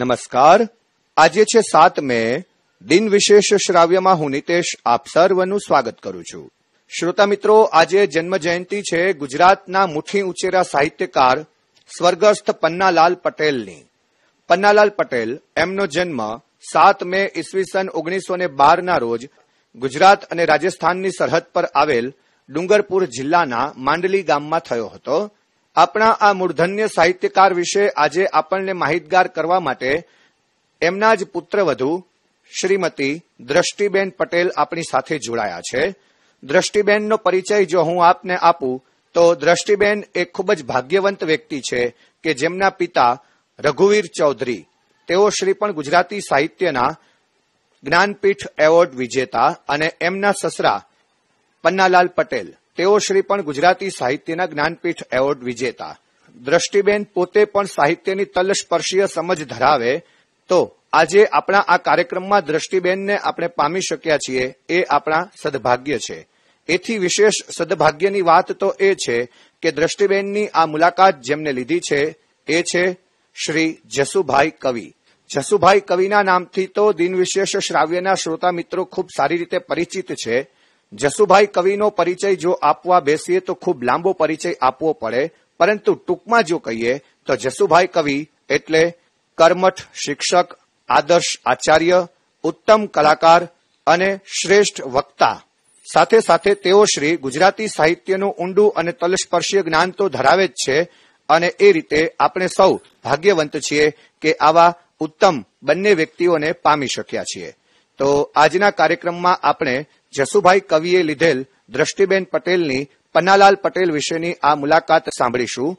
નમસ્કાર આજે છે સાત મે દિન વિશેષ શ્રાવ્યમાં હું નિતેશ આપ સર્વનું સ્વાગત કરું છું શ્રોતા મિત્રો આજે જન્મ છે ગુજરાતના મુઠ્ઠી ઉચેરા સાહિત્યકાર સ્વર્ગસ્થ પન્નાલાલ પટેલની પન્નાલાલ પટેલ એમનો જન્મ સાત મે ઈસવીસન ઓગણીસો ને બારના રોજ ગુજરાત અને રાજસ્થાનની સરહદ પર આવેલ ડુંગરપુર જિલ્લાના માંડલી ગામમાં થયો હતો આપણા આ મૂળધન્ય સાહિત્યકાર વિશે આજે આપણને માહિતગાર કરવા માટે એમના જ પુત્રવધુ શ્રીમતી દ્રષ્ટિબેન પટેલ આપણી સાથે જોડાયા છે દ્રષ્ટિબેનનો પરિચય જો હું આપને આપું તો દ્રષ્ટિબેન એ ખૂબ જ ભાગ્યવંત વ્યક્તિ છે કે જેમના પિતા રઘુવીર ચૌધરી તેઓ શ્રી પણ ગુજરાતી સાહિત્યના જ્ઞાનપીઠ એવોર્ડ વિજેતા અને એમના સસરા પન્નાલાલ પટેલ તેઓ શ્રી પણ ગુજરાતી સાહિત્યના જ્ઞાનપીઠ એવોર્ડ વિજેતા દ્રષ્ટિબેન પોતે પણ સાહિત્યની તલસ્પર્શીય સમજ ધરાવે તો આજે આપણા આ કાર્યક્રમમાં દ્રષ્ટિબેનને આપણે પામી શક્યા છીએ એ આપણા સદભાગ્ય છે એથી વિશેષ સદભાગ્યની વાત તો એ છે કે દ્રષ્ટિબેનની આ મુલાકાત જેમને લીધી છે એ છે શ્રી જસુભાઈ કવિ જસુભાઈ કવિના નામથી તો દિનવિશેષ શ્રાવ્યના શ્રોતા મિત્રો ખૂબ સારી રીતે પરિચિત છે જસુભાઈ કવિનો પરિચય જો આપવા બેસીએ તો ખૂબ લાંબો પરિચય આપવો પડે પરંતુ ટૂંકમાં જો કહીએ તો જસુભાઈ કવિ એટલે કર્મઠ શિક્ષક આદર્શ આચાર્ય ઉત્તમ કલાકાર અને શ્રેષ્ઠ વક્તા સાથે સાથે તેઓ શ્રી ગુજરાતી સાહિત્યનું ઊંડું અને તલસ્પર્શીય જ્ઞાન તો ધરાવે જ છે અને એ રીતે આપણે સૌ ભાગ્યવંત છીએ કે આવા ઉત્તમ બંને વ્યક્તિઓને પામી શક્યા છીએ તો આજના કાર્યક્રમમાં આપણે જસુભાઈ કવિએ લીધેલ દ્રષ્ટિબેન પટેલની પન્નાલાલ પટેલ વિશેની આ મુલાકાત સાંભળીશું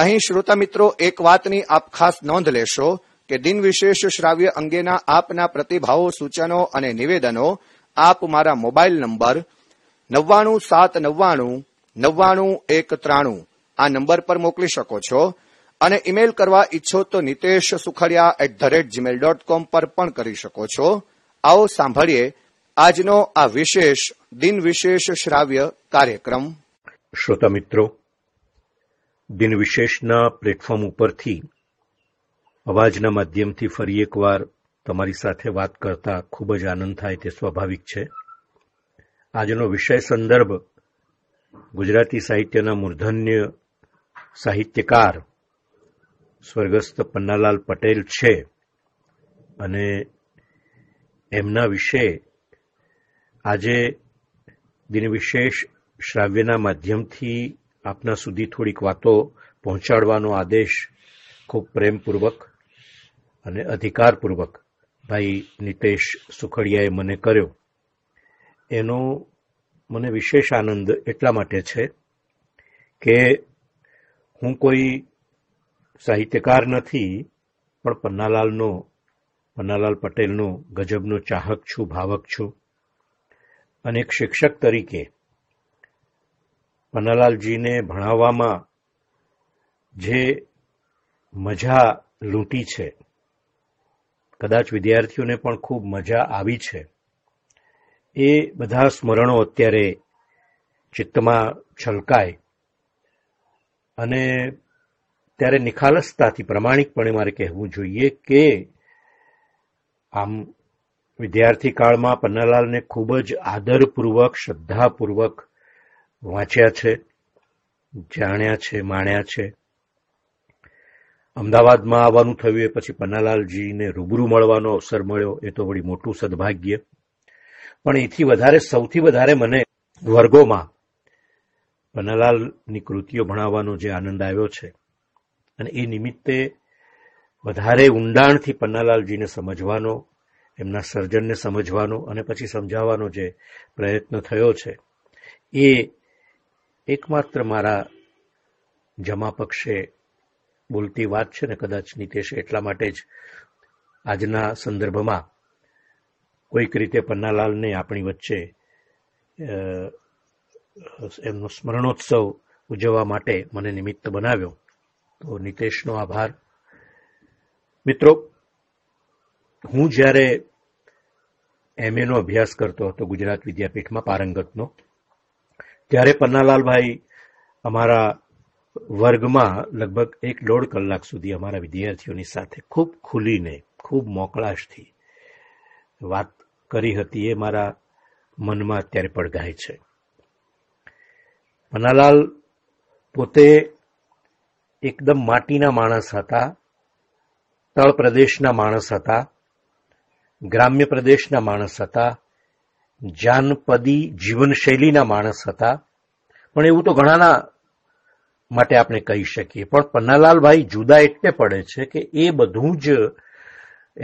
અહીં શ્રોતા મિત્રો એક વાતની આપ ખાસ નોંધ લેશો કે દિન વિશેષ શ્રાવ્ય અંગેના આપના પ્રતિભાવો સૂચનો અને નિવેદનો આપ મારા મોબાઈલ નંબર નવ્વાણું સાત નવ્વાણું નવ્વાણું એક ત્રાણું આ નંબર પર મોકલી શકો છો અને ઇમેલ કરવા ઈચ્છો તો Nitesh Sukhadia at the rate Gmail dot com પર પણ કરી શકો છો આવો સાંભળીએ આજનો આ વિશેષ દિન વિશેષ શ્રાવ્ય કાર્યક્રમ શ્રોતા મિત્રો દિન વિશેષના પ્લેટફોર્મ ઉપરથી અવાજના માધ્યમથી ફરી એકવાર તમારી સાથે વાત કરતા ખૂબ જ આનંદ થાય તે સ્વાભાવિક છે આજનો વિષય સંદર્ભ ગુજરાતી સાહિત્યના મૂર્ધન્ય સાહિત્યકાર સ્વર્ગસ્થ પન્નાલાલ પટેલ છે અને એમના વિશે આજે દિનવિશેષ શ્રાવ્યના માધ્યમથી આપના સુધી થોડીક વાતો પહોંચાડવાનો આદેશ ખૂબ પ્રેમપૂર્વક અને અધિકારપૂર્વક ભાઈ નિતેશ સુખડિયાએ મને કર્યો એનો મને વિશેષ આનંદ એટલા માટે છે કે હું કોઈ સાહિત્યકાર નથી પણ પન્નાલાલનો પન્નાલાલ પટેલનો ગજબનો ચાહક છું ભાવક છું અને એક શિક્ષક તરીકે પન્નાલાલજીને ભણાવવામાં જે મજા લૂંટી છે કદાચ વિદ્યાર્થીઓને પણ ખૂબ મજા આવી છે એ બધા સ્મરણો અત્યારે ચિત્તમાં છલકાય અને ત્યારે નિખાલસતાથી પ્રમાણિકપણે મારે કહેવું જોઈએ કે આમ વિદ્યાર્થી કાળમાં પન્નાલાલને ખૂબ જ આદરપૂર્વક શ્રદ્ધાપૂર્વક વાંચ્યા છે જાણ્યા છે માણ્યા છે અમદાવાદમાં આવવાનું થયું એ પછી પન્નાલાલજીને રૂબરૂ મળવાનો અવસર મળ્યો એ તો વળી મોટું સદભાગ્ય પણ એથી વધારે સૌથી વધારે મને વર્ગોમાં પન્નાલાલની કૃતિઓ ભણાવવાનો જે આનંદ આવ્યો છે અને એ નિમિત્તે વધારે ઊંડાણથી પન્નાલાલજીને સમજવાનો એમના સર્જનને સમજવાનો અને પછી સમજાવવાનો જે પ્રયત્ન થયો છે એ એકમાત્ર મારા જમા પક્ષે બોલતી વાત છે ને કદાચ નીતેશ એટલા માટે જ આજના સંદર્ભમાં કોઈક રીતે પન્નાલાલને આપણી વચ્ચે એમનો સ્મરણોત્સવ ઉજવવા માટે મને નિમિત્ત બનાવ્યો તો નીતેશનો આભાર મિત્રો હું જ્યારે એમએનો અભ્યાસ કરતો હતો ગુજરાત વિદ્યાપીઠમાં પારંગતનો ત્યારે પન્નાલાલભાઈ અમારા વર્ગમાં લગભગ એક દોઢ કલાક સુધી અમારા વિદ્યાર્થીઓની સાથે ખૂબ ખુલીને ખૂબ મોકળાશથી વાત કરી હતી એ મારા મનમાં અત્યારે પડઘાય છે પન્નાલાલ પોતે એકદમ માટીના માણસ હતા તળ પ્રદેશના માણસ હતા ગ્રામ્ય પ્રદેશના માણસ હતા જાનપદી જીવનશૈલીના માણસ હતા પણ એવું તો ઘણાના માટે આપણે કહી શકીએ પણ પન્નાલાલભાઈ જુદા એટલે પડે છે કે એ બધું જ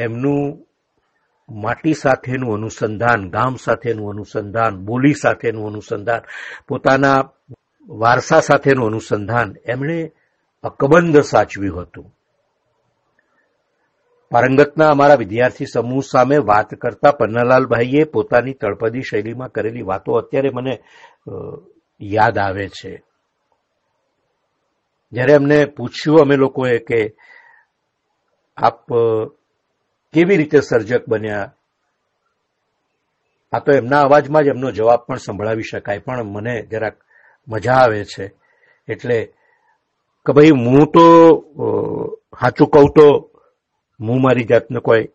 એમનું માટી સાથેનું અનુસંધાન ગામ સાથેનું અનુસંધાન બોલી સાથેનું અનુસંધાન પોતાના વારસા સાથેનું અનુસંધાન એમણે અકબંધ સાચવ્યું હતું પારંગતના અમારા વિદ્યાર્થી સમૂહ સામે વાત કરતા પન્નાલાલભાઈએ પોતાની તળપદી શૈલીમાં કરેલી વાતો અત્યારે મને યાદ આવે છે જ્યારે અમને પૂછ્યું અમે લોકોએ કે આપ કેવી રીતે સર્જક બન્યા આ તો એમના અવાજમાં જ એમનો જવાબ પણ સંભળાવી શકાય પણ મને જરાક મજા આવે છે એટલે કે ભાઈ હું તો સાચું કહું તો હું મારી જાતને કોઈ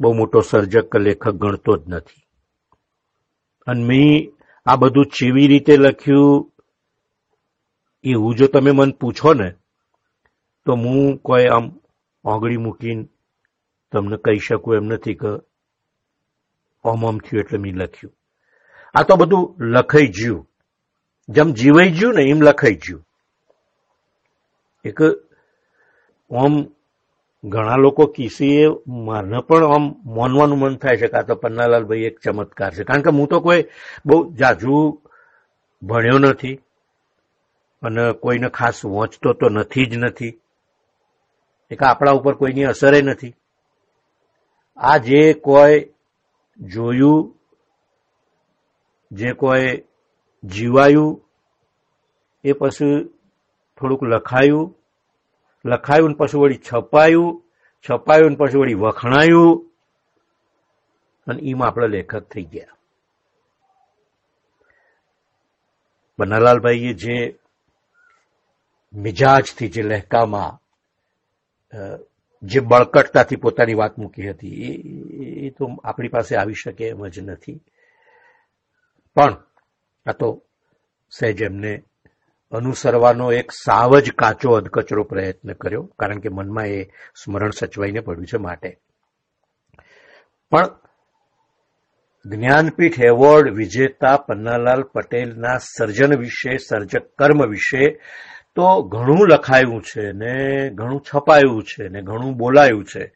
બહુ મોટો સર્જક લેખક ગણતો જ નથી અને મેં આ બધું ચેવી રીતે લખ્યું એવું જો તમે મને પૂછો ને તો હું કોઈ આમ આંગળી મૂકીને તમને કહી શકું એમ નથી કે ઓમ ઓમ થયું એટલે મેં લખ્યું આ તો બધું લખાઈ જ્યું જેમ જીવાઈ જ્યું ને એમ લખાઈ ગયું એક ઓમ ઘણા લોકો કિસીએ મને પણ આમ માનવાનું મન થાય છે કાં તો પન્નાલાલભાઈ એક ચમત્કાર છે કારણ કે હું તો કોઈ બહુ જાજુ ભણ્યો નથી અને કોઈને ખાસ વાંચતો તો નથી જ નથી એક આપણા ઉપર કોઈની અસરે નથી આ જે કોઈ જોયું જે કોઈ જીવાયું એ પછી થોડુંક લખાયું લખાયું ને પછી વળી છપાયું છપાયું ને પછી વળી વખણાયું અને એમાં આપણે લેખક થઈ ગયા બન્નાલાલભાઈએ જે મિજાજથી જે લહેકામાં જે બળકટતાથી પોતાની વાત મૂકી હતી એ એ તો આપણી પાસે આવી શકે એમ જ નથી પણ આ તો સહેજ એમને અનુસરવાનો એક સાવ જ કાચો અધકચરો પ્રયત્ન કર્યો કારણ કે મનમાં એ સ્મરણ સચવાઈને પડ્યું છે માટે પણ જ્ઞાનપીઠ એવોર્ડ વિજેતા પન્નાલાલ પટેલના સર્જન વિશે સર્જક કર્મ વિશે તો ઘણું લખાયું છે ને ઘણું છપાયું છે ને ઘણું બોલાયું છે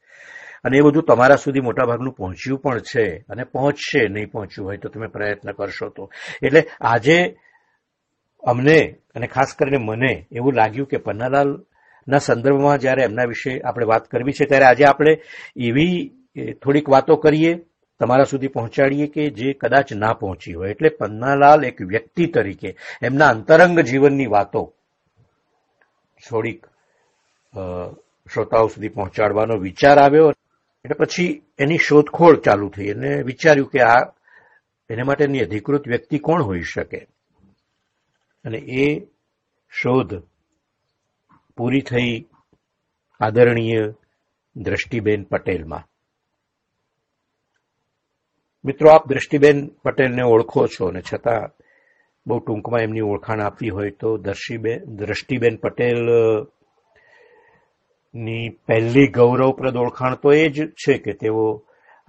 અને એ બધું તમારા સુધી મોટાભાગનું પહોંચ્યું પણ છે અને પહોંચશે નહીં પહોંચ્યું હોય તો તમે પ્રયત્ન કરશો તો એટલે આજે અમને અને ખાસ કરીને મને એવું લાગ્યું કે પન્નાલાલના સંદર્ભમાં જ્યારે એમના વિશે આપણે વાત કરવી છે ત્યારે આજે આપણે એવી થોડીક વાતો કરીએ તમારા સુધી પહોંચાડીએ કે જે કદાચ ના પહોંચી હોય એટલે પન્નાલાલ એક વ્યક્તિ તરીકે એમના અંતરંગ જીવનની વાતો થોડીક શ્રોતાઓ સુધી પહોંચાડવાનો વિચાર આવ્યો એટલે પછી એની શોધખોળ ચાલુ થઈ અને વિચાર્યું કે આ એને માટેની અધિકૃત વ્યક્તિ કોણ હોઈ શકે અને એ શોધ પૂરી થઈ આદરણીય દ્રષ્ટિબેન પટેલમાં મિત્રો આપ દ્રષ્ટિબેન પટેલને ઓળખો છો અને છતાં બહુ ટૂંકમાં એમની ઓળખાણ આપવી હોય તો દર્શીબેન દ્રષ્ટિબેન પટેલ ની પહેલી ગૌરવપ્રદ ઓળખાણ તો એ જ છે કે તેઓ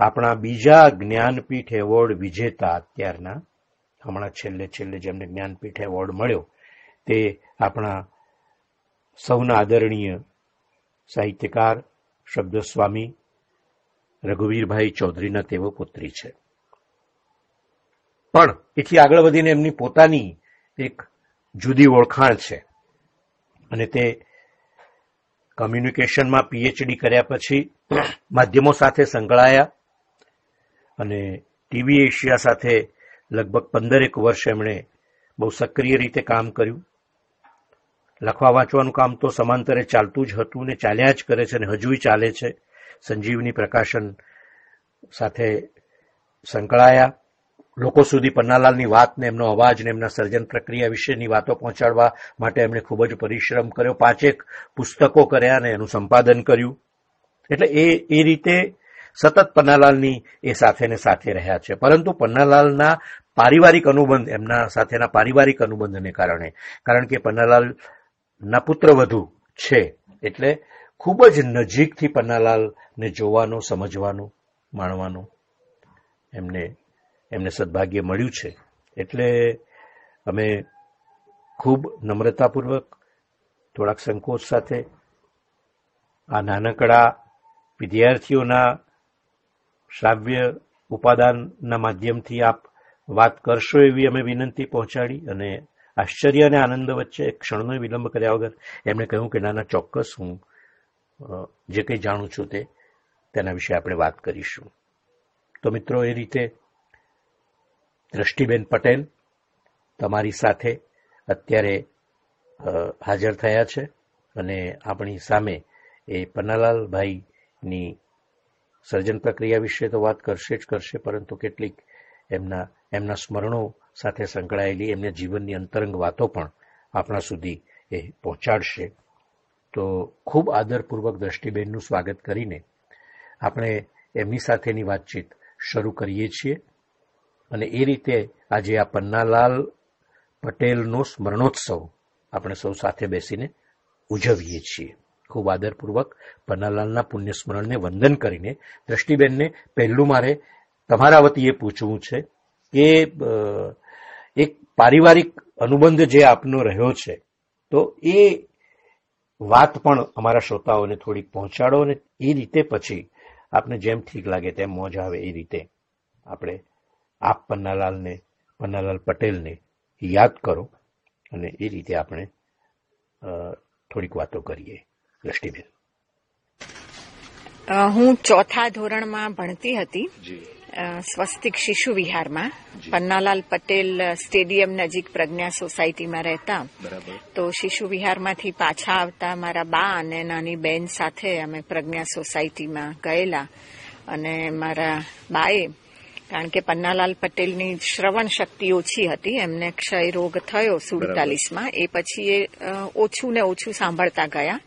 આપણા બીજા જ્ઞાનપીઠ એવોર્ડ વિજેતા અત્યારના હમણાં છેલ્લે છેલ્લે જેમને જ્ઞાનપીઠ એવોર્ડ મળ્યો તે આપણા સૌના આદરણીય સાહિત્યકાર શબ્દસ્વામી રઘુવીરભાઈ ચૌધરીના તેઓ પુત્રી છે પણ એથી આગળ વધીને એમની પોતાની એક જુદી ઓળખાણ છે અને તે કમ્યુનિકેશનમાં પીએચડી કર્યા પછી માધ્યમો સાથે સંકળાયા અને ટીવી એશિયા સાથે લગભગ પંદરેક વર્ષ એમણે બહુ સક્રિય રીતે કામ કર્યું લખવા વાંચવાનું કામ તો સમાંતરે ચાલતું જ હતું ને ચાલ્યા જ કરે છે ને હજુય ચાલે છે સંજીવની પ્રકાશન સાથે સંકળાયા લોકો સુધી પન્નાલાલની વાતને એમનો અવાજ ને એમના સર્જન પ્રક્રિયા વિશેની વાતો પહોંચાડવા માટે એમણે ખૂબ જ પરિશ્રમ કર્યો પાંચેક પુસ્તકો કર્યા અને એનું સંપાદન કર્યું એટલે એ એ રીતે સતત પન્નાલાલની એ સાથે ને સાથે રહ્યા છે પરંતુ પન્નાલાલના પારિવારિક અનુબંધ એમના સાથેના પારિવારિક અનુબંધને કારણે કારણ કે પન્નાલાલના પુત્ર વધુ છે એટલે ખૂબ જ નજીકથી પન્નાલાલને જોવાનો સમજવાનો માણવાનો એમને એમને સદભાગ્ય મળ્યું છે એટલે અમે ખૂબ નમ્રતાપૂર્વક થોડાક સંકોચ સાથે આ નાનકડા વિદ્યાર્થીઓના શ્રાવ્ય ઉપાદાનના માધ્યમથી આપ વાત કરશો એવી અમે વિનંતી પહોંચાડી અને આશ્ચર્ય અને આનંદ વચ્ચે ક્ષણનો વિલંબ કર્યા વગર એમણે કહ્યું કે નાના ચોક્કસ હું જે કંઈ જાણું છું તે તેના વિશે આપણે વાત કરીશું તો મિત્રો એ રીતે દ્રષ્ટિબેન પટેલ તમારી સાથે અત્યારે હાજર થયા છે અને આપણી સામે એ પન્નાલાલભાઈની સર્જન પ્રક્રિયા વિશે તો વાત કરશે જ કરશે પરંતુ કેટલીક એમના એમના સ્મરણો સાથે સંકળાયેલી એમના જીવનની અંતરંગ વાતો પણ આપણા સુધી એ પહોંચાડશે તો ખૂબ આદરપૂર્વક દ્રષ્ટિબેનનું સ્વાગત કરીને આપણે એમની સાથેની વાતચીત શરૂ કરીએ છીએ અને એ રીતે આજે આ પન્નાલાલ પટેલનો સ્મરણોત્સવ આપણે સૌ સાથે બેસીને ઉજવીએ છીએ ખૂબ આદરપૂર્વક પન્નાલાલના પુણ્ય સ્મરણને વંદન કરીને દ્રષ્ટિબેનને પહેલું મારે તમારા વતી એ પૂછવું છે કે એક પારિવારિક અનુબંધ જે આપનો રહ્યો છે તો એ વાત પણ અમારા શ્રોતાઓને થોડીક પહોંચાડો અને એ રીતે પછી આપને જેમ ઠીક લાગે તેમ મોજ આવે એ રીતે આપણે આપ પન્નાલાલને પન્નાલાલ પટેલને યાદ કરો અને એ રીતે આપણે થોડીક વાતો કરીએ દ્રષ્ટિબેન હું ચોથા ધોરણમાં ભણતી હતી સ્વસ્તિક શિશુ વિહારમાં પન્નાલાલ પટેલ સ્ટેડિયમ નજીક પ્રજ્ઞા સોસાયટીમાં રહેતા તો શિશુ વિહારમાંથી પાછા આવતા મારા બા અને નાની બેન સાથે અમે પ્રજ્ઞા સોસાયટીમાં ગયેલા અને મારા બાએ કારણ કે પન્નાલાલ પટેલની શ્રવણ શક્તિ ઓછી હતી એમને ક્ષય રોગ થયો સુડતાલીસમાં એ પછી એ ઓછું ને ઓછું સાંભળતા ગયા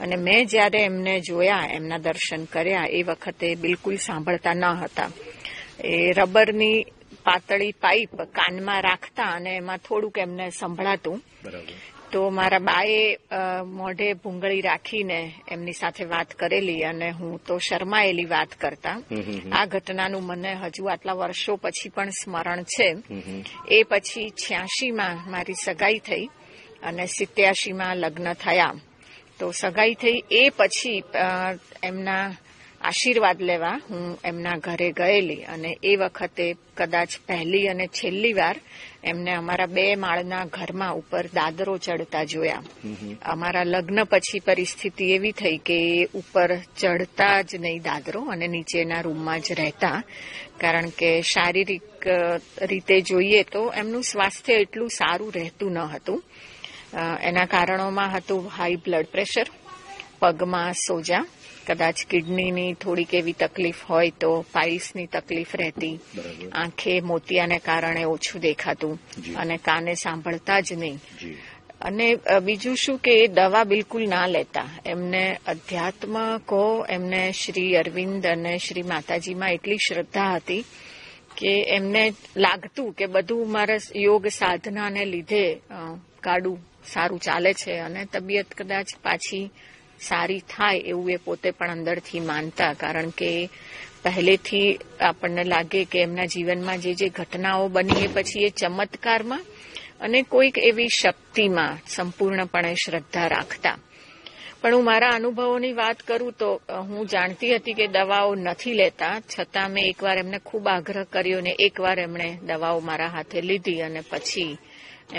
અને મેં જ્યારે એમને જોયા એમના દર્શન કર્યા એ વખતે બિલકુલ સાંભળતા ન હતા એ રબરની પાતળી પાઇપ કાનમાં રાખતા અને એમાં થોડુંક એમને સંભળાતું તો મારા બાએ મોઢે ભૂંગળી રાખીને એમની સાથે વાત કરેલી અને હું તો શરમાયેલી વાત કરતા આ ઘટનાનું મને હજુ આટલા વર્ષો પછી પણ સ્મરણ છે એ પછી છ્યાસીમાં મારી સગાઈ થઈ અને સિત્યાસીમાં લગ્ન થયા તો સગાઈ થઈ એ પછી એમના આશીર્વાદ લેવા હું એમના ઘરે ગયેલી અને એ વખતે કદાચ પહેલી અને છેલ્લી વાર એમને અમારા બે માળના ઘરમાં ઉપર દાદરો ચડતા જોયા અમારા લગ્ન પછી પરિસ્થિતિ એવી થઈ કે ઉપર ચડતા જ નહીં દાદરો અને નીચેના રૂમમાં જ રહેતા કારણ કે શારીરિક રીતે જોઈએ તો એમનું સ્વાસ્થ્ય એટલું સારું રહેતું ન હતું એના કારણોમાં હતું હાઈ બ્લડ પ્રેશર પગમાં સોજા કદાચ કિડનીની થોડીક એવી તકલીફ હોય તો પાઇલ્સની તકલીફ રહેતી આંખે મોતિયાને કારણે ઓછું દેખાતું અને કાને સાંભળતા જ નહીં અને બીજું શું કે એ દવા બિલકુલ ના લેતા એમને અધ્યાત્મ કહો એમને શ્રી અરવિંદ અને શ્રી માતાજીમાં એટલી શ્રદ્ધા હતી કે એમને લાગતું કે બધું મારા યોગ સાધનાને લીધે કાડું સારું ચાલે છે અને તબિયત કદાચ પાછી સારી થાય એવું એ પોતે પણ અંદરથી માનતા કારણ કે પહેલેથી આપણને લાગે કે એમના જીવનમાં જે જે ઘટનાઓ બની એ પછી એ ચમત્કારમાં અને કોઈક એવી શક્તિમાં સંપૂર્ણપણે શ્રદ્ધા રાખતા પણ હું મારા અનુભવોની વાત કરું તો હું જાણતી હતી કે દવાઓ નથી લેતા છતાં મેં એકવાર એમને ખૂબ આગ્રહ કર્યો ને એકવાર એમણે દવાઓ મારા હાથે લીધી અને પછી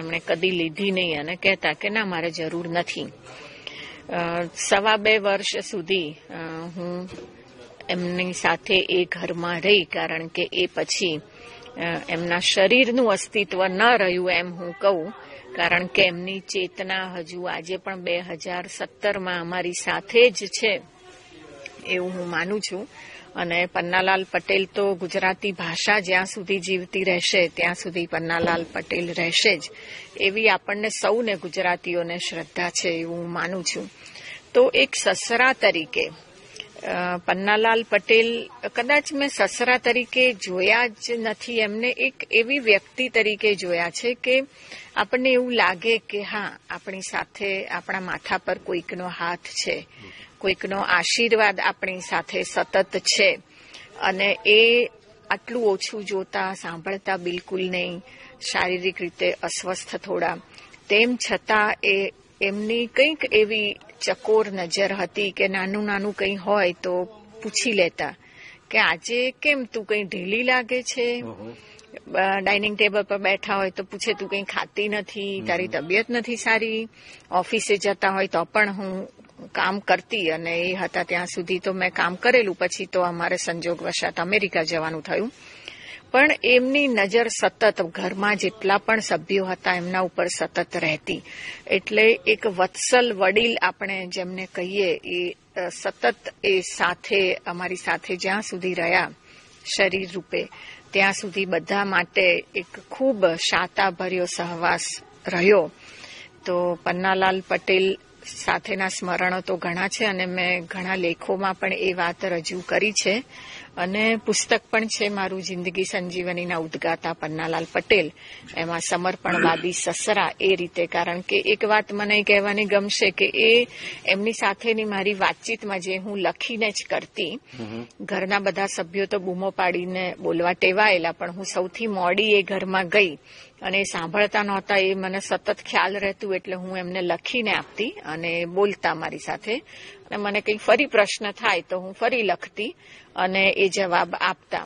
એમણે કદી લીધી નહીં અને કહેતા કે ના મારે જરૂર નથી સવા બે વર્ષ સુધી હું એમની સાથે એ ઘરમાં રહી કારણ કે એ પછી એમના શરીરનું અસ્તિત્વ ન રહ્યું એમ હું કહું કારણ કે એમની ચેતના હજુ આજે પણ બે હજાર સત્તરમાં અમારી સાથે જ છે એવું હું માનું છું અને પન્નાલાલ પટેલ તો ગુજરાતી ભાષા જ્યાં સુધી જીવતી રહેશે ત્યાં સુધી પન્નાલાલ પટેલ રહેશે જ એવી આપણને સૌને ગુજરાતીઓને શ્રદ્ધા છે એવું હું માનું છું તો એક સસરા તરીકે પન્નાલાલ પટેલ કદાચ મેં સસરા તરીકે જોયા જ નથી એમને એક એવી વ્યક્તિ તરીકે જોયા છે કે આપણને એવું લાગે કે હા આપણી સાથે આપણા માથા પર કોઈકનો હાથ છે કોઈકનો આશીર્વાદ આપણી સાથે સતત છે અને એ આટલું ઓછું જોતા સાંભળતા બિલકુલ નહીં શારીરિક રીતે અસ્વસ્થ થોડા તેમ છતાં એ એમની કંઈક એવી ચકોર નજર હતી કે નાનું નાનું કંઈ હોય તો પૂછી લેતા કે આજે કેમ તું કંઈ ઢીલી લાગે છે ડાઇનિંગ ટેબલ પર બેઠા હોય તો પૂછે તું કંઈ ખાતી નથી તારી તબિયત નથી સારી ઓફિસે જતા હોય તો પણ હું કામ કરતી અને એ હતા ત્યાં સુધી તો મેં કામ કરેલું પછી તો અમારે સંજોગ સંજોગવશાત અમેરિકા જવાનું થયું પણ એમની નજર સતત ઘરમાં જેટલા પણ સભ્યો હતા એમના ઉપર સતત રહેતી એટલે એક વત્સલ વડીલ આપણે જેમને કહીએ એ સતત એ સાથે અમારી સાથે જ્યાં સુધી રહ્યા શરીર રૂપે ત્યાં સુધી બધા માટે એક ખૂબ શાતાભર્યો સહવાસ રહ્યો તો પન્નાલાલ પટેલ સાથેના સ્મરણો તો ઘણા છે અને મેં ઘણા લેખોમાં પણ એ વાત રજૂ કરી છે અને પુસ્તક પણ છે મારું જિંદગી સંજીવનીના ઉદ્ગાતા પન્નાલાલ પટેલ એમાં સમર્પણવાદી સસરા એ રીતે કારણ કે એક વાત મને કહેવાની ગમશે કે એ એમની સાથેની મારી વાતચીતમાં જે હું લખીને જ કરતી ઘરના બધા સભ્યો તો બૂમો પાડીને બોલવા ટેવાયેલા પણ હું સૌથી મોડી એ ઘરમાં ગઈ અને સાંભળતા નહોતા એ મને સતત ખ્યાલ રહેતું એટલે હું એમને લખીને આપતી અને બોલતા મારી સાથે અને મને કંઈ ફરી પ્રશ્ન થાય તો હું ફરી લખતી અને એ જવાબ આપતા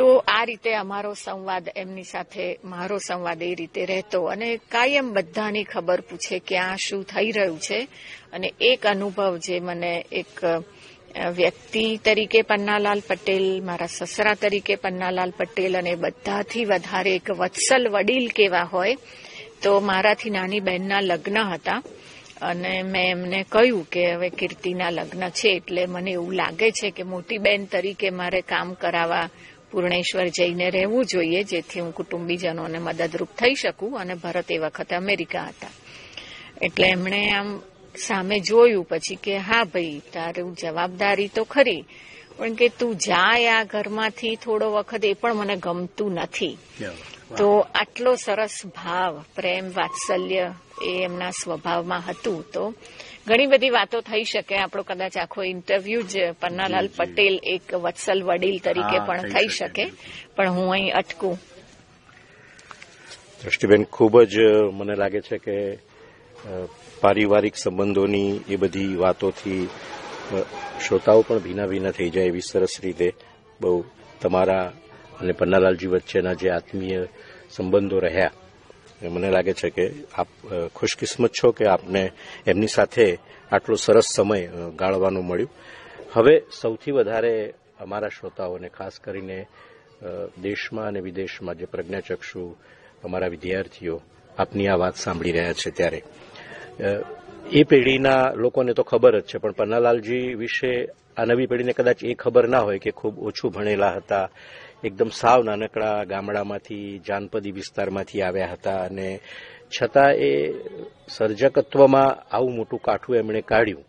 તો આ રીતે અમારો સંવાદ એમની સાથે મારો સંવાદ એ રીતે રહેતો અને કાયમ બધાની ખબર પૂછે કે આ શું થઈ રહ્યું છે અને એક અનુભવ જે મને એક વ્યક્તિ તરીકે પન્નાલાલ પટેલ મારા સસરા તરીકે પન્નાલાલ પટેલ અને બધાથી વધારે એક વત્સલ વડીલ કેવા હોય તો મારાથી નાની બહેનના લગ્ન હતા અને મેં એમને કહ્યું કે હવે કીર્તિના લગ્ન છે એટલે મને એવું લાગે છે કે મોટી બહેન તરીકે મારે કામ કરાવવા પૂર્ણેશ્વર જઈને રહેવું જોઈએ જેથી હું કુટુંબીજનોને મદદરૂપ થઈ શકું અને ભરત એ વખતે અમેરિકા હતા એટલે એમણે આમ સામે જોયું પછી કે હા ભાઈ તારું જવાબદારી તો ખરી પણ કે તું જાય આ ઘરમાંથી થોડો વખત એ પણ મને ગમતું નથી તો આટલો સરસ ભાવ પ્રેમ વાત્સલ્ય એ એમના સ્વભાવમાં હતું તો ઘણી બધી વાતો થઈ શકે આપણો કદાચ આખો ઇન્ટરવ્યુ જ પન્નાલાલ પટેલ એક વત્સલ વડીલ તરીકે પણ થઈ શકે પણ હું અહીં અટકું દ્રષ્ટિબેન ખૂબ જ મને લાગે છે કે પારિવારિક સંબંધોની એ બધી વાતોથી શ્રોતાઓ પણ ભીના ભીના થઈ જાય એવી સરસ રીતે બહુ તમારા અને પન્નાલાલજી વચ્ચેના જે આત્મીય સંબંધો રહ્યા મને લાગે છે કે આપ ખુશકિસ્મત છો કે આપને એમની સાથે આટલો સરસ સમય ગાળવાનું મળ્યું હવે સૌથી વધારે અમારા શ્રોતાઓને ખાસ કરીને દેશમાં અને વિદેશમાં જે પ્રજ્ઞાચક્ષુ અમારા વિદ્યાર્થીઓ આપની આ વાત સાંભળી રહ્યા છે ત્યારે એ પેઢીના લોકોને તો ખબર જ છે પણ પન્નાલાલજી વિશે આ નવી પેઢીને કદાચ એ ખબર ના હોય કે ખૂબ ઓછું ભણેલા હતા એકદમ સાવ નાનકડા ગામડામાંથી જાનપદી વિસ્તારમાંથી આવ્યા હતા અને છતાં એ સર્જકત્વમાં આવું મોટું કાઠું એમણે કાઢ્યું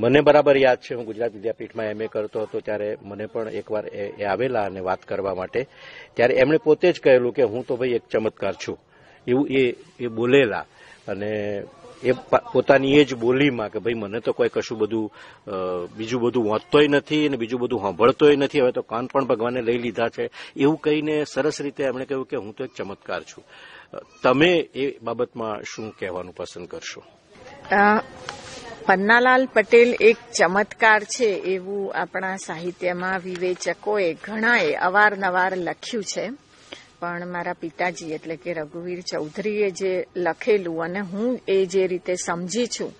મને બરાબર યાદ છે હું ગુજરાત વિદ્યાપીઠમાં એમએ કરતો હતો ત્યારે મને પણ એકવાર એ આવેલા અને વાત કરવા માટે ત્યારે એમણે પોતે જ કહેલું કે હું તો ભાઈ એક ચમત્કાર છું એવું એ એ બોલેલા અને એ પોતાની એ જ બોલીમાં કે ભાઈ મને તો કોઈ કશું બધું બીજું બધું વાંચતોય નથી અને બીજું બધું સાંભળતોય નથી હવે તો કાન પણ ભગવાને લઈ લીધા છે એવું કહીને સરસ રીતે એમણે કહ્યું કે હું તો એક ચમત્કાર છું તમે એ બાબતમાં શું કહેવાનું પસંદ કરશો પન્નાલાલ પટેલ એક ચમત્કાર છે એવું આપણા સાહિત્યમાં વિવેચકોએ ઘણાએ અવારનવાર લખ્યું છે પણ મારા પિતાજી એટલે કે રઘુવીર ચૌધરીએ જે લખેલું અને હું એ જે રીતે સમજી છું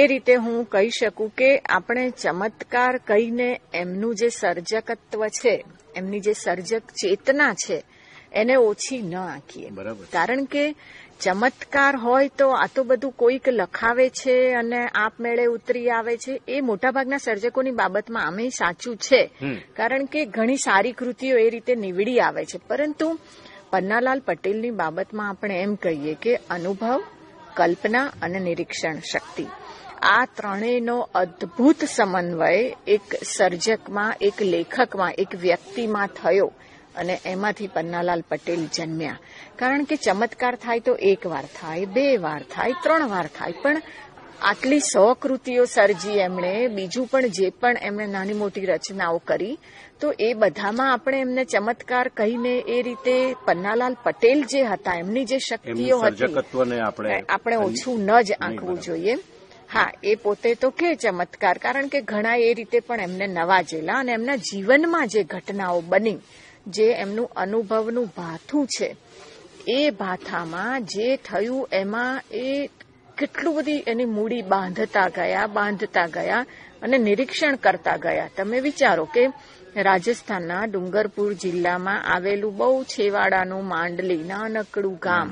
એ રીતે હું કહી શકું કે આપણે ચમત્કાર કહીને એમનું જે સર્જકત્વ છે એમની જે સર્જક ચેતના છે એને ઓછી ન આંકીએ કારણ કે ચમત્કાર હોય તો આ તો બધું કોઈક લખાવે છે અને આપમેળે ઉતરી આવે છે એ મોટાભાગના સર્જકોની બાબતમાં આમે સાચું છે કારણ કે ઘણી સારી કૃતિઓ એ રીતે નીવડી આવે છે પરંતુ પન્નાલાલ પટેલની બાબતમાં આપણે એમ કહીએ કે અનુભવ કલ્પના અને નિરીક્ષણ શક્તિ આ ત્રણેયનો અદ્ભુત સમન્વય એક સર્જકમાં એક લેખકમાં એક વ્યક્તિમાં થયો અને એમાંથી પન્નાલાલ પટેલ જન્મ્યા કારણ કે ચમત્કાર થાય તો એક વાર થાય બે વાર થાય ત્રણ વાર થાય પણ આટલી સો કૃતિઓ સર્જી એમણે બીજું પણ જે પણ એમણે નાની મોટી રચનાઓ કરી તો એ બધામાં આપણે એમને ચમત્કાર કહીને એ રીતે પન્નાલાલ પટેલ જે હતા એમની જે શક્તિઓ હતી આપણે ઓછું ન જ આંકવું જોઈએ હા એ પોતે તો કે ચમત્કાર કારણ કે ઘણા એ રીતે પણ એમને નવાજેલા અને એમના જીવનમાં જે ઘટનાઓ બની જે એમનું અનુભવનું ભાથું છે એ ભાથામાં જે થયું એમાં એ કેટલું બધી એની મૂડી બાંધતા ગયા બાંધતા ગયા અને નિરીક્ષણ કરતા ગયા તમે વિચારો કે રાજસ્થાનના ડુંગરપુર જિલ્લામાં આવેલું બહુ છેવાડાનું માંડલી નાનકડું ગામ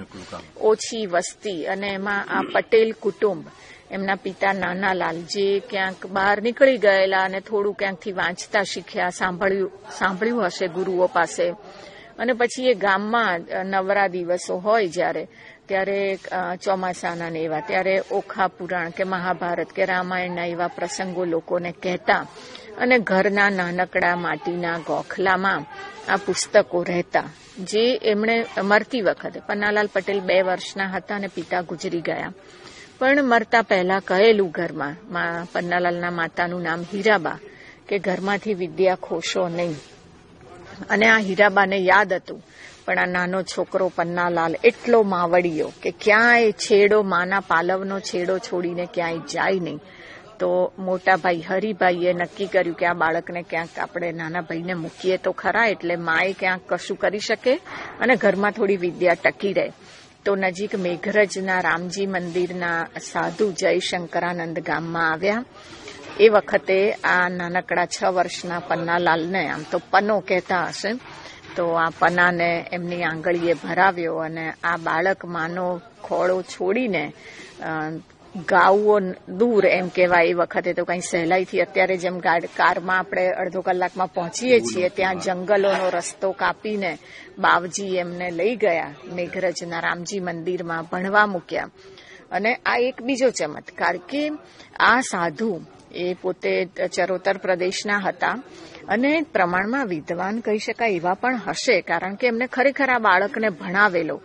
ઓછી વસ્તી અને એમાં આ પટેલ કુટુંબ એમના પિતા નાનાલાલ જે ક્યાંક બહાર નીકળી ગયેલા અને થોડું ક્યાંકથી વાંચતા શીખ્યા સાંભળ્યું સાંભળ્યું હશે ગુરુઓ પાસે અને પછી એ ગામમાં નવરા દિવસો હોય જ્યારે ત્યારે ચોમાસાના ને એવા ત્યારે ઓખા પુરાણ કે મહાભારત કે રામાયણના એવા પ્રસંગો લોકોને કહેતા અને ઘરના નાનકડા માટીના ગોખલામાં આ પુસ્તકો રહેતા જે એમણે મરતી વખતે પન્નાલાલ પટેલ બે વર્ષના હતા અને પિતા ગુજરી ગયા પણ મરતા પહેલા કહેલું ઘરમાં મા પન્નાલાલના માતાનું નામ હીરાબા કે ઘરમાંથી વિદ્યા ખોશો નહીં અને આ હીરાબાને યાદ હતું પણ આ નાનો છોકરો પન્નાલાલ એટલો માવડીયો કે ક્યાંય છેડો માના પાલવનો છેડો છોડીને ક્યાંય જાય નહીં તો મોટાભાઈ હરિભાઈએ નક્કી કર્યું કે આ બાળકને ક્યાંક આપણે નાના ભાઈને મૂકીએ તો ખરા એટલે માએ ક્યાંક કશું કરી શકે અને ઘરમાં થોડી વિદ્યા ટકી રહે તો નજીક મેઘરજના રામજી મંદિરના સાધુ જયશંકરાનંદ ગામમાં આવ્યા એ વખતે આ નાનકડા છ વર્ષના પન્નાલાલને આમ તો પનો કહેતા હશે તો આ પનાને એમની આંગળીએ ભરાવ્યો અને આ બાળક માનો ખોળો છોડીને ગાઉઓ દૂર એમ કહેવાય એ વખતે તો કંઈ સહેલાઈથી અત્યારે જેમ કારમાં આપણે અડધો કલાકમાં પહોંચીએ છીએ ત્યાં જંગલોનો રસ્તો કાપીને બાવજી એમને લઈ ગયા મેઘરજના રામજી મંદિરમાં ભણવા મૂક્યા અને આ એક બીજો ચમત્કાર કે આ સાધુ એ પોતે ચરોતર પ્રદેશના હતા અને પ્રમાણમાં વિદ્વાન કહી શકાય એવા પણ હશે કારણ કે એમને ખરેખર આ બાળકને ભણાવેલો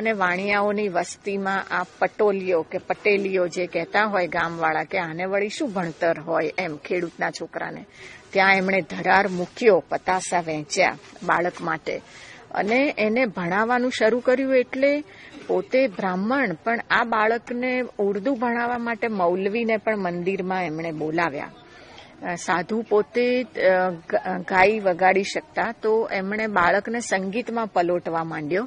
અને વાણિયાઓની વસ્તીમાં આ પટોલીઓ કે પટેલીઓ જે કહેતા હોય ગામવાળા કે આને વળી શું ભણતર હોય એમ ખેડૂતના છોકરાને ત્યાં એમણે ધરાર મૂક્યો પતાસા વહેંચ્યા બાળક માટે અને એને ભણાવવાનું શરૂ કર્યું એટલે પોતે બ્રાહ્મણ પણ આ બાળકને ઉર્દુ ભણાવવા માટે મૌલવીને પણ મંદિરમાં એમણે બોલાવ્યા સાધુ પોતે ગાઈ વગાડી શકતા તો એમણે બાળકને સંગીતમાં પલોટવા માંડ્યો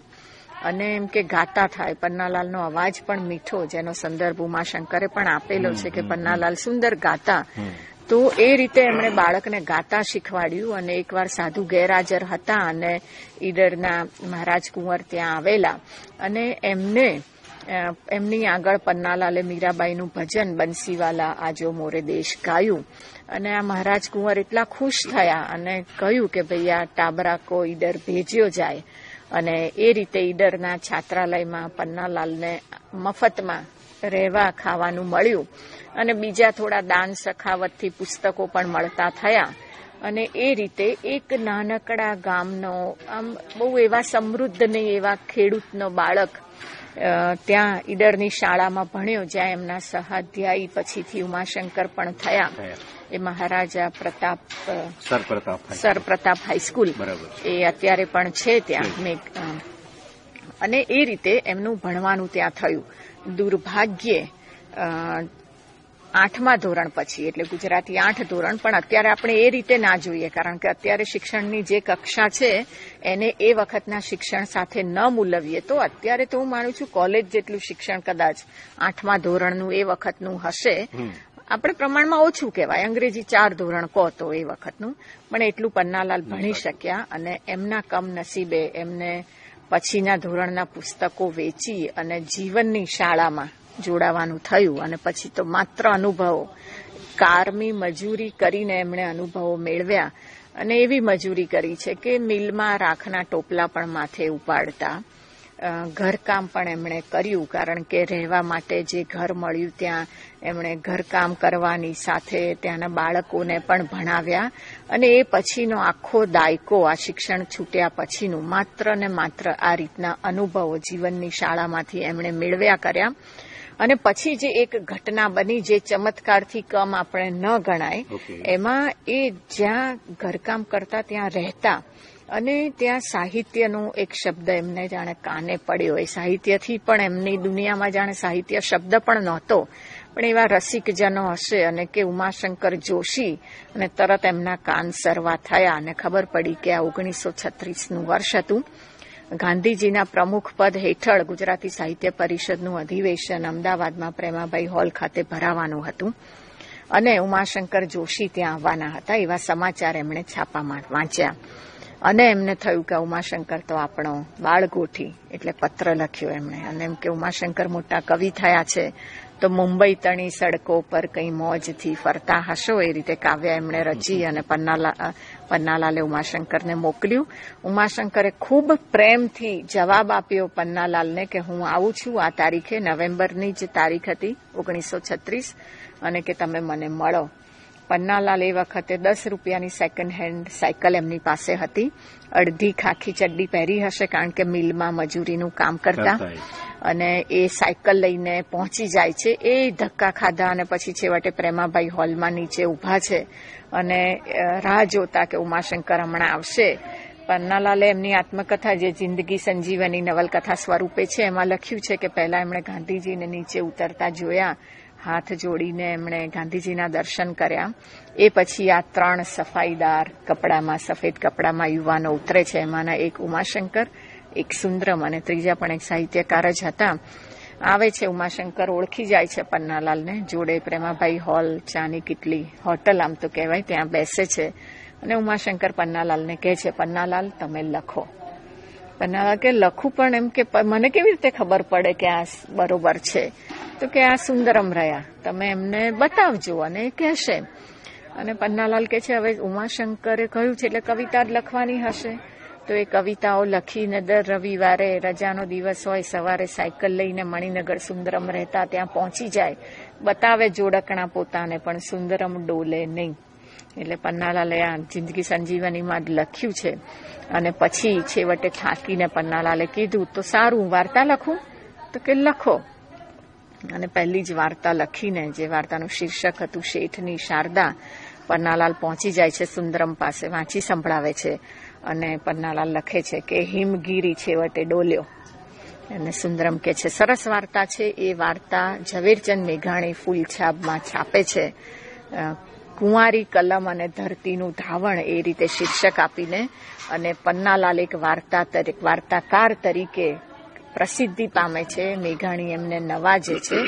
અને એમ કે ગાતા થાય પન્નાલાલનો અવાજ પણ મીઠો જેનો સંદર્ભ ઉમાશંકરે પણ આપેલો છે કે પન્નાલાલ સુંદર ગાતા તો એ રીતે એમણે બાળકને ગાતા શીખવાડ્યું અને એકવાર સાધુ ગેરહાજર હતા અને ઈડરના મહારાજ કુંવર ત્યાં આવેલા અને એમને એમની આગળ પન્નાલાલે મીરાબાઈનું ભજન બંસીવાલા આજો મોરે દેશ ગાયું અને આ મહારાજ કુંવર એટલા ખુશ થયા અને કહ્યું કે ભાઈ આ ટાબરા કો ઈડર ભેજ્યો જાય અને એ રીતે ઈડરના છાત્રાલયમાં પન્નાલાલને મફતમાં રહેવા ખાવાનું મળ્યું અને બીજા થોડા દાન સખાવતથી પુસ્તકો પણ મળતા થયા અને એ રીતે એક નાનકડા ગામનો આમ બહુ એવા સમૃદ્ધ ને એવા ખેડૂતનો બાળક ત્યાં ઈડરની શાળામાં ભણ્યો જ્યાં એમના સહાધ્યાયી પછીથી ઉમાશંકર પણ થયા એ Maharaja Pratap sir Pratap sir Pratap high school એ અત્યારે પણ છે ત્યાં મેં અને એ રીતે એમનું ભણવાનું ત્યાં થયું દુર્ભાગ્યે આઠમા ધોરણ પછી એટલે ગુજરાતી આઠ ધોરણ પણ અત્યારે આપણે એ રીતે ના જોઈએ કારણ કે અત્યારે શિક્ષણની જે કક્ષા છે એને એ વખતના શિક્ષણ સાથે ન મૂલવીએ તો અત્યારે તો હું માનું છું કોલેજ જેટલું શિક્ષણ કદાચ આઠમા ધોરણનું એ વખતનું હશે આપણે પ્રમાણમાં ઓછું કહેવાય અંગ્રેજી ચાર ધોરણ કહો તો એ વખતનું પણ એટલું પન્નાલાલ ભણી શક્યા અને એમના કમનસીબે એમને પછીના ધોરણના પુસ્તકો વેચી અને જીવનની શાળામાં જોડાવાનું થયું અને પછી તો માત્ર અનુભવો કારમી મજૂરી કરીને એમણે અનુભવો મેળવ્યા અને એવી મજૂરી કરી છે કે મિલમાં રાખના ટોપલા પણ માથે ઉપાડતા ઘરકામ પણ એમણે કર્યું કારણ કે રહેવા માટે જે ઘર મળ્યું ત્યાં એમણે ઘરકામ કરવાની સાથે ત્યાંના બાળકોને પણ ભણાવ્યા અને એ પછીનો આખો દાયકો આ શિક્ષણ છૂટ્યા પછીનું માત્ર ને માત્ર આ રીતના અનુભવો જીવનની શાળામાંથી એમણે મેળવ્યા કર્યા અને પછી જે એક ઘટના બની જે ચમત્કારથી કમ આપણે ન ગણાય એમાં એ જ્યાં ઘરકામ કરતા ત્યાં રહેતા અને ત્યાં સાહિત્યનો એક શબ્દ એમને જાણે કાને પડ્યો હોય સાહિત્યથી પણ એમની દુનિયામાં જાણે સાહિત્ય શબ્દ પણ નહોતો પણ એવા રસિકજનો હશે અને કે ઉમાશંકર જોશી અને તરત એમના કાન સરવા થયા અને ખબર પડી કે આ ઓગણીસો છત્રીસનું વર્ષ હતું ગાંધીજીના પ્રમુખ પદ હેઠળ ગુજરાતી સાહિત્ય પરિષદનું અધિવેશન અમદાવાદમાં પ્રેમાભાઈ હોલ ખાતે ભરાવાનું હતું અને ઉમાશંકર જોશી ત્યાં આવવાના હતા એવા સમાચાર એમણે છાપામાં વાંચ્યા અને એમને થયું કે ઉમાશંકર તો આપણો બાળગોઠી એટલે પત્ર લખ્યો એમણે અને એમ કે ઉમાશંકર મોટા કવિ થયા છે તો મુંબઈ તણી સડકો પર કંઈ મોજથી ફરતા હશો એ રીતે કાવ્ય એમણે રચી અને પન્નાલા પન્નાલાલે ઉમાશંકરને મોકલ્યું ઉમાશંકરે ખૂબ પ્રેમથી જવાબ આપ્યો પન્નાલાલને કે હું આવું છું આ તારીખે નવેમ્બરની જ તારીખ હતી ઓગણીસો છત્રીસ અને કે તમે મને મળો પન્નાલાલ એ વખતે દસ રૂપિયાની સેકન્ડ હેન્ડ સાયકલ એમની પાસે હતી અડધી ખાખી ચડ્ડી પહેરી હશે કારણ કે મિલમાં મજૂરીનું કામ કરતા અને એ સાયકલ લઈને પહોંચી જાય છે એ ધક્કા ખાધા અને પછી છેવટે પ્રેમાભાઈ હોલમાં નીચે ઊભા છે અને રાહ જોતા કે ઉમાશંકર હમણાં આવશે પન્નાલાલે એમની આત્મકથા જે જિંદગી સંજીવની નવલકથા સ્વરૂપે છે એમાં લખ્યું છે કે પહેલા એમણે ગાંધીજીને નીચે ઉતરતા જોયા હાથ જોડીને એમણે ગાંધીજીના દર્શન કર્યા એ પછી આ ત્રણ સફાઈદાર કપડામાં સફેદ કપડામાં યુવાનો ઉતરે છે એમાંના એક ઉમાશંકર એક સુંદરમ અને ત્રીજા પણ એક સાહિત્યકાર જ હતા આવે છે ઉમાશંકર ઓળખી જાય છે પન્નાલાલને જોડે પ્રેમાભાઈ હોલ ચાની કેટલી હોટલ આમ તો કહેવાય ત્યાં બેસે છે અને ઉમાશંકર પન્નાલાલને કહે છે પન્નાલાલ તમે લખો પન્નાલાલ કે લખું પણ એમ કે મને કેવી રીતે ખબર પડે કે આ બરોબર છે તો કે આ સુંદરમ રહ્યા તમે એમને બતાવજો અને કહેશે અને પન્નાલાલ કે છે હવે ઉમાશંકરે કહ્યું છે એટલે કવિતા જ લખવાની હશે તો એ કવિતાઓ લખીને દર રવિવારે રજાનો દિવસ હોય સવારે સાયકલ લઈને મણિનગર સુંદરમ રહેતા ત્યાં પહોંચી જાય બતાવે જોડકણા પોતાને પણ સુંદરમ ડોલે નહીં એટલે પન્નાલાલે આ જિંદગી સંજીવનીમાં જ લખ્યું છે અને પછી છેવટે થાકીને પન્નાલાલે કીધું તો સારું વાર્તા લખું તો કે લખો અને પહેલી જ વાર્તા લખીને જે વાર્તાનું શીર્ષક હતું શેઠની શારદા પન્નાલાલ પહોંચી જાય છે સુંદરમ પાસે વાંચી સંભળાવે છે અને પન્નાલાલ લખે છે કે હિમગીરી છેવટે ડોલ્યો અને સુંદરમ કે છે સરસ વાર્તા છે એ વાર્તા ઝવેરચંદ મેઘાણી ફૂલછાબમાં છાપે છે કુંવારી કલમ અને ધરતીનું ધાવણ એ રીતે શીર્ષક આપીને અને પન્નાલાલ એક વાર્તા વાર્તાકાર તરીકે પ્રસિદ્ધિ પામે છે મેઘાણી એમને નવાજે છે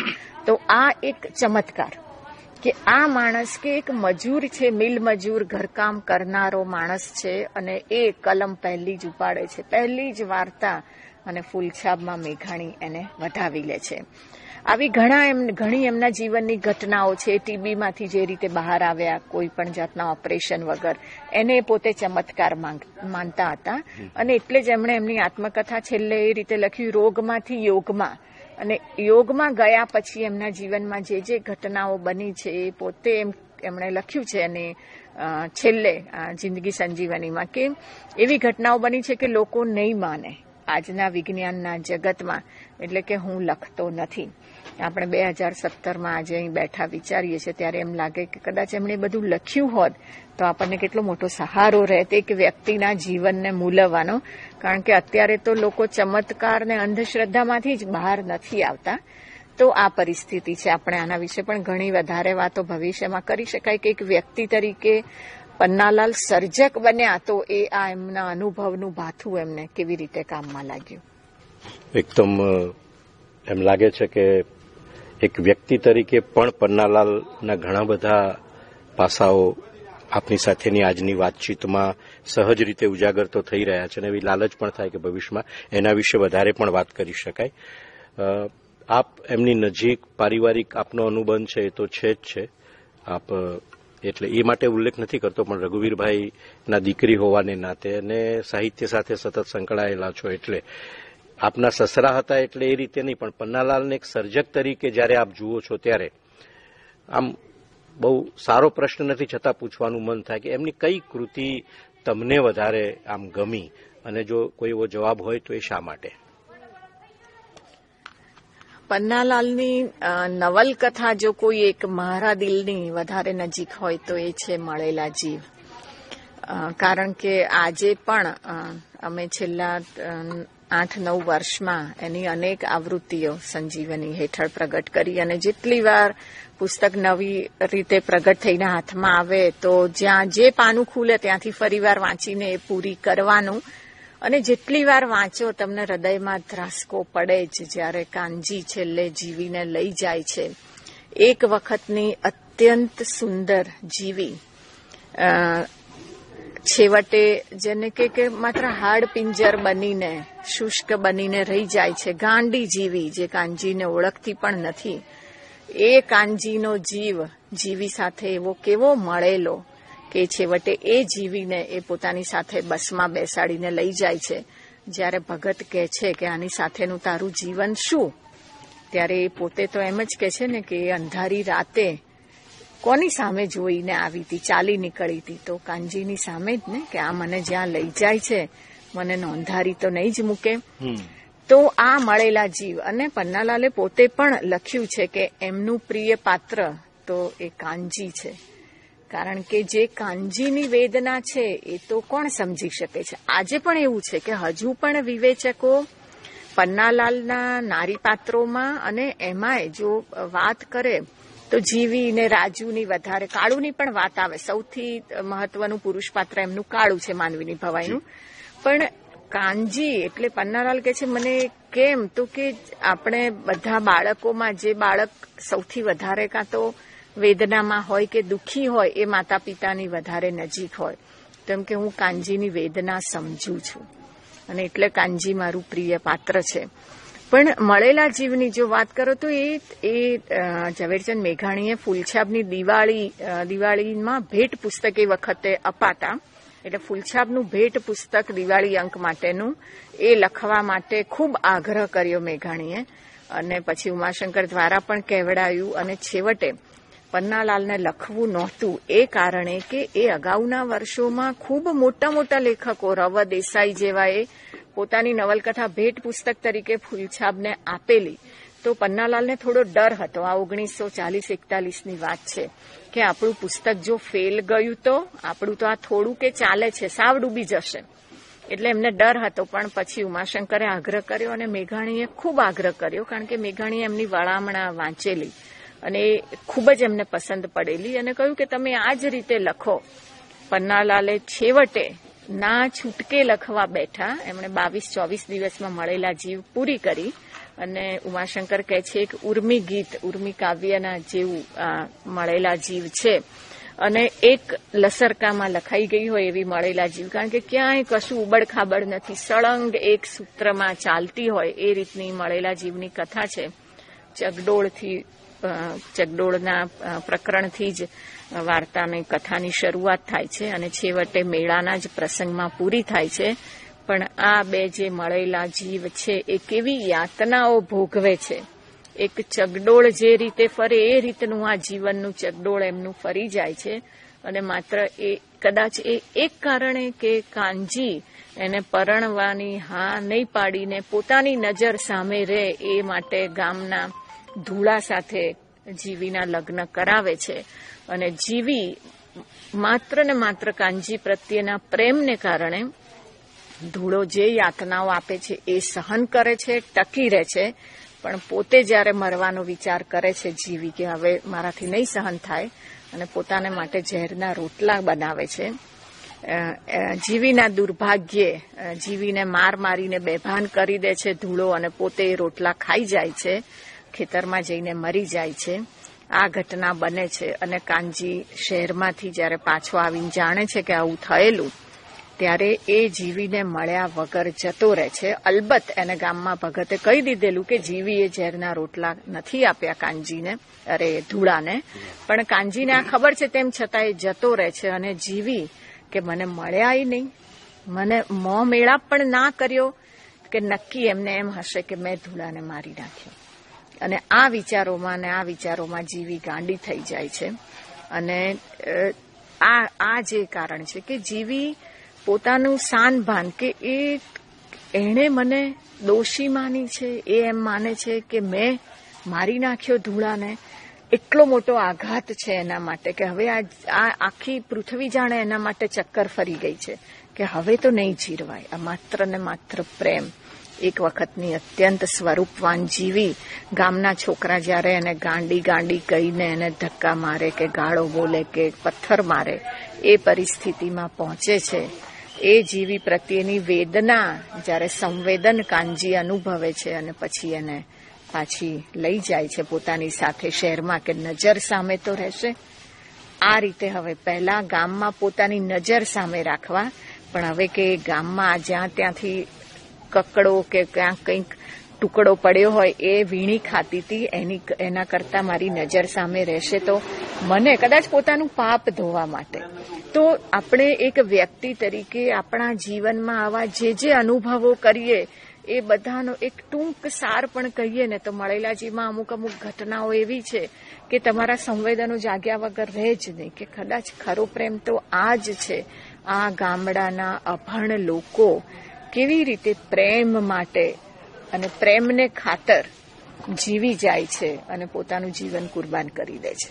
તો આ એક ચમત્કાર કે આ માણસ કે એક મજૂર છે મિલ મજૂર ઘરકામ કરનારો માણસ છે અને એ કલમ પહેલી જ ઉપાડે છે પહેલી જ વાર્તા અને ફૂલછાબમાં મેઘાણી એને વધાવી લે છે આવી ઘણા એમ ઘણી એમના જીવનની ઘટનાઓ છે ટીબીમાંથી જે રીતે બહાર આવ્યા કોઈ પણ જાતના ઓપરેશન વગર એને પોતે ચમત્કાર માનતા હતા અને એટલે જ એમણે એમની આત્મકથા છેલ્લે એ રીતે લખ્યું રોગમાંથી યોગમાં અને યોગમાં ગયા પછી એમના જીવનમાં જે જે ઘટનાઓ બની છે એ પોતે એમ એમણે લખ્યું છે અને છેલ્લે જિંદગી સંજીવનીમાં કે એવી ઘટનાઓ બની છે કે લોકો નહીં માને આજના વિજ્ઞાનના જગતમાં એટલે કે હું લખતો નથી આપણે બે હજાર સત્તરમાં આજે અહીં બેઠા વિચારીએ છીએ ત્યારે એમ લાગે કે કદાચ એમણે બધું લખ્યું હોત તો આપણને કેટલો મોટો સહારો રહેત એક વ્યક્તિના જીવનને મૂલવવાનો કારણ કે અત્યારે તો લોકો ચમત્કારને અંધશ્રદ્ધામાંથી જ બહાર નથી આવતા તો આ પરિસ્થિતિ છે આપણે આના વિશે પણ ઘણી વધારે વાતો ભવિષ્યમાં કરી શકાય કે એક વ્યક્તિ તરીકે પન્નાલાલ સર્જક બન્યા તો એ આ એમના અનુભવનું ભાથું એમને કેવી રીતે કામમાં લાગ્યું એકદમ એમ લાગે છે કે એક વ્યક્તિ તરીકે પણ પન્નાલાલના ઘણા બધા પાસાઓ આપની સાથેની આજની વાતચીતમાં સહજ રીતે ઉજાગર તો થઈ રહ્યા છે અને એવી લાલચ પણ થાય કે ભવિષ્યમાં એના વિશે વધારે પણ વાત કરી શકાય આપ એમની નજીક પારિવારિક આપનો અનુબંધ છે એ તો છે જ છે આપ એટલે એ માટે ઉલ્લેખ નથી કરતો પણ રઘુવીરભાઈના દીકરી હોવાને નાતે અને સાહિત્ય સાથે સતત સંકળાયેલા છો એટલે આપના સસરા હતા એટલે એ રીતે નહીં પણ પન્નાલાલને એક સર્જક તરીકે જ્યારે આપ જુઓ છો ત્યારે આમ બહુ સારો પ્રશ્ન નથી છતાં પૂછવાનું મન થાય કે એમની કઈ કૃતિ તમને વધારે આમ ગમી અને જો કોઈ એવો જવાબ હોય તો એ શા માટે પન્નાલાલની નવલકથા જો કોઈ એક મારા દિલની વધારે નજીક હોય તો એ છે મળેલા જીવ કારણ કે આજે પણ અમે છેલ્લા આઠ નવ વર્ષમાં એની અનેક આવૃત્તિઓ સંજીવની હેઠળ પ્રગટ કરી અને જેટલી વાર પુસ્તક નવી રીતે પ્રગટ થઈને હાથમાં આવે તો જ્યાં જે પાનું ખુલે ત્યાંથી ફરીવાર વાંચીને એ પૂરી કરવાનું અને જેટલી વાર વાંચો તમને હૃદયમાં ધ્રાસકો પડે જ જ્યારે કાનજી છેલ્લે જીવીને લઈ જાય છે એક વખતની અત્યંત સુંદર જીવી છેવટે જેને કે કે માત્ર હાડ પિંજર બનીને શુષ્ક બનીને રહી જાય છે ગાંડી જીવી જે કાનજીને ઓળખતી પણ નથી એ કાનજીનો જીવ જીવી સાથે એવો કેવો મળેલો કે છેવટે એ જીવીને એ પોતાની સાથે બસમાં બેસાડીને લઈ જાય છે જ્યારે ભગત કહે છે કે આની સાથેનું તારું જીવન શું ત્યારે એ પોતે તો એમ જ કહે છે ને કે એ અંધારી રાતે કોની સામે જોઈને આવી હતી ચાલી નીકળી હતી તો કાનજીની સામે જ ને કે આ મને જ્યાં લઈ જાય છે મને નોંધારી તો નહીં જ મૂકે તો આ મળેલા જીવ અને પન્નાલાલે પોતે પણ લખ્યું છે કે એમનું પ્રિય પાત્ર તો એ કાનજી છે કારણ કે જે કાનજીની વેદના છે એ તો કોણ સમજી શકે છે આજે પણ એવું છે કે હજુ પણ વિવેચકો પન્નાલાલના નારી પાત્રોમાં અને એમાંય જો વાત કરે તો જીવીને રાજુની વધારે કાળુની પણ વાત આવે સૌથી મહત્વનું પુરુષ પાત્ર એમનું કાળું છે માનવીની ભવાઈનું પણ કાનજી એટલે પન્નાલાલ કે છે મને કેમ તો કે આપણે બધા બાળકોમાં જે બાળક સૌથી વધારે કાં તો વેદનામાં હોય કે દુઃખી હોય એ માતા પિતાની વધારે નજીક હોય તેમ કે હું કાનજીની વેદના સમજું છું અને એટલે કાનજી મારું પ્રિય પાત્ર છે પણ મળેલા જીવની જો વાત કરો તો એ એ ઝવેરચંદ મેઘાણીએ ફૂલછાબની દિવાળી દિવાળીમાં ભેટ પુસ્તક એ વખતે અપાતા એટલે ફૂલછાબનું ભેટ પુસ્તક દિવાળી અંક માટેનું એ લખવા માટે ખૂબ આગ્રહ કર્યો મેઘાણીએ અને પછી ઉમાશંકર દ્વારા પણ કહેવડાયું અને છેવટે પન્નાલાલને લખવું નહોતું એ કારણે કે એ અગાઉના વર્ષોમાં ખૂબ મોટા મોટા લેખકો રવ દેસાઈ જેવા એ પોતાની નવલકથા ભેટ પુસ્તક તરીકે ફૂલછાબને આપેલી તો પન્નાલાલને થોડો ડર હતો આ ઓગણીસો ચાલીસ એકતાલીસની વાત છે કે આપણું પુસ્તક જો ફેલ ગયું તો આપણું તો આ થોડું કે ચાલે છે સાવ ડૂબી જશે એટલે એમને ડર હતો પણ પછી ઉમાશંકરે આગ્રહ કર્યો અને મેઘાણીએ ખૂબ આગ્રહ કર્યો કારણ કે મેઘાણીએ એમની વળામણા વાંચેલી અને એ ખૂબ જ એમને પસંદ પડેલી અને કહ્યું કે તમે આ જ રીતે લખો પન્નાલાલે છેવટે ના છૂટકે લખવા બેઠા એમણે બાવીસ ચોવીસ દિવસમાં મળેલા જીવ પૂરી કરી અને ઉમાશંકર કહે છે એક ઉર્મી ગીત ઉર્મી કાવ્યના જેવું મળેલા જીવ છે અને એક લસરકામાં લખાઈ ગઈ હોય એવી મળેલા જીવ કારણ કે ક્યાંય કશું ઉબડખાબડ નથી સળંગ એક સૂત્રમાં ચાલતી હોય એ રીતની મળેલા જીવની કથા છે ચગડોળથી ચગડોળના પ્રકરણથી જ વાર્તાને કથાની શરૂઆત થાય છે અને છેવટે મેળાના જ પ્રસંગમાં પૂરી થાય છે પણ આ બે જે મળેલા જીવ છે એ કેવી યાતનાઓ ભોગવે છે એક ચગડોળ જે રીતે ફરે એ રીતનું આ જીવનનું ચગડોળ એમનું ફરી જાય છે અને માત્ર એ કદાચ એ એક કારણે કે કાનજી એને પરણવાની હા નહીં પાડીને પોતાની નજર સામે રહે એ માટે ગામના ધૂળા સાથે જીવીના લગ્ન કરાવે છે અને જીવી માત્ર ને માત્ર કાનજી પ્રત્યેના પ્રેમને કારણે ધૂળો જે યાતનાઓ આપે છે એ સહન કરે છે ટકી રહે છે પણ પોતે જ્યારે મરવાનો વિચાર કરે છે જીવી કે હવે મારાથી નહીં સહન થાય અને પોતાને માટે ઝેરના રોટલા બનાવે છે જીવીના દુર્ભાગ્યે જીવીને માર મારીને બેભાન કરી દે છે ધૂળો અને પોતે રોટલા ખાઈ જાય છે ખેતરમાં જઈને મરી જાય છે આ ઘટના બને છે અને કાનજી શહેરમાંથી જ્યારે પાછો આવીને જાણે છે કે આવું થયેલું ત્યારે એ જીવીને મળ્યા વગર જતો રહે છે અલબત્ત એને ગામમાં ભગતે કહી દીધેલું કે જીવીએ ઝેરના રોટલા નથી આપ્યા કાનજીને અરે ધૂળાને પણ કાનજીને આ ખબર છે તેમ છતાં એ જતો રહે છે અને જીવી કે મને મળ્યા નહીં મને મોં મેળાપ પણ ના કર્યો કે નક્કી એમને એમ હશે કે મેં ધૂળાને મારી નાખ્યો અને આ વિચારોમાં ને આ વિચારોમાં જીવી ગાંડી થઈ જાય છે અને આ આ જે કારણ છે કે જીવી પોતાનું સાન ભાન કે એ એણે મને દોષી માની છે એ એમ માને છે કે મેં મારી નાખ્યો ધૂળાને એટલો મોટો આઘાત છે એના માટે કે હવે આ આખી પૃથ્વી જાણે એના માટે ચક્કર ફરી ગઈ છે કે હવે તો નહીં જીરવાય આ માત્ર ને માત્ર પ્રેમ એક વખતની અત્યંત સ્વરૂપવાન જીવી ગામના છોકરા જ્યારે એને ગાંડી ગાંડી કહીને એને ધક્કા મારે કે ગાળો બોલે કે પથ્થર મારે એ પરિસ્થિતિમાં પહોંચે છે એ જીવી પ્રત્યેની વેદના જ્યારે સંવેદન કાનજી અનુભવે છે અને પછી એને પાછી લઈ જાય છે પોતાની સાથે શહેરમાં કે નજર સામે તો રહેશે આ રીતે હવે પહેલા ગામમાં પોતાની નજર સામે રાખવા પણ હવે કે ગામમાં જ્યાં ત્યાંથી કકડો કે ક્યાંક કંઈક ટુકડો પડ્યો હોય એ વીણી ખાતી હતી એની એના કરતાં મારી નજર સામે રહેશે તો મને કદાચ પોતાનું પાપ ધોવા માટે તો આપણે એક વ્યક્તિ તરીકે આપણા જીવનમાં આવા જે જે અનુભવો કરીએ એ બધાનો એક ટૂંક સાર પણ કહીએ ને તો મળેલા જીવમાં અમુક અમુક ઘટનાઓ એવી છે કે તમારા સંવેદનો જાગ્યા વગર રહે જ નહીં કે કદાચ ખરો પ્રેમ તો આ જ છે આ ગામડાના અભણ લોકો કેવી રીતે પ્રેમ માટે અને પ્રેમને ખાતર જીવી જાય છે અને પોતાનું જીવન કુરબાન કરી દે છે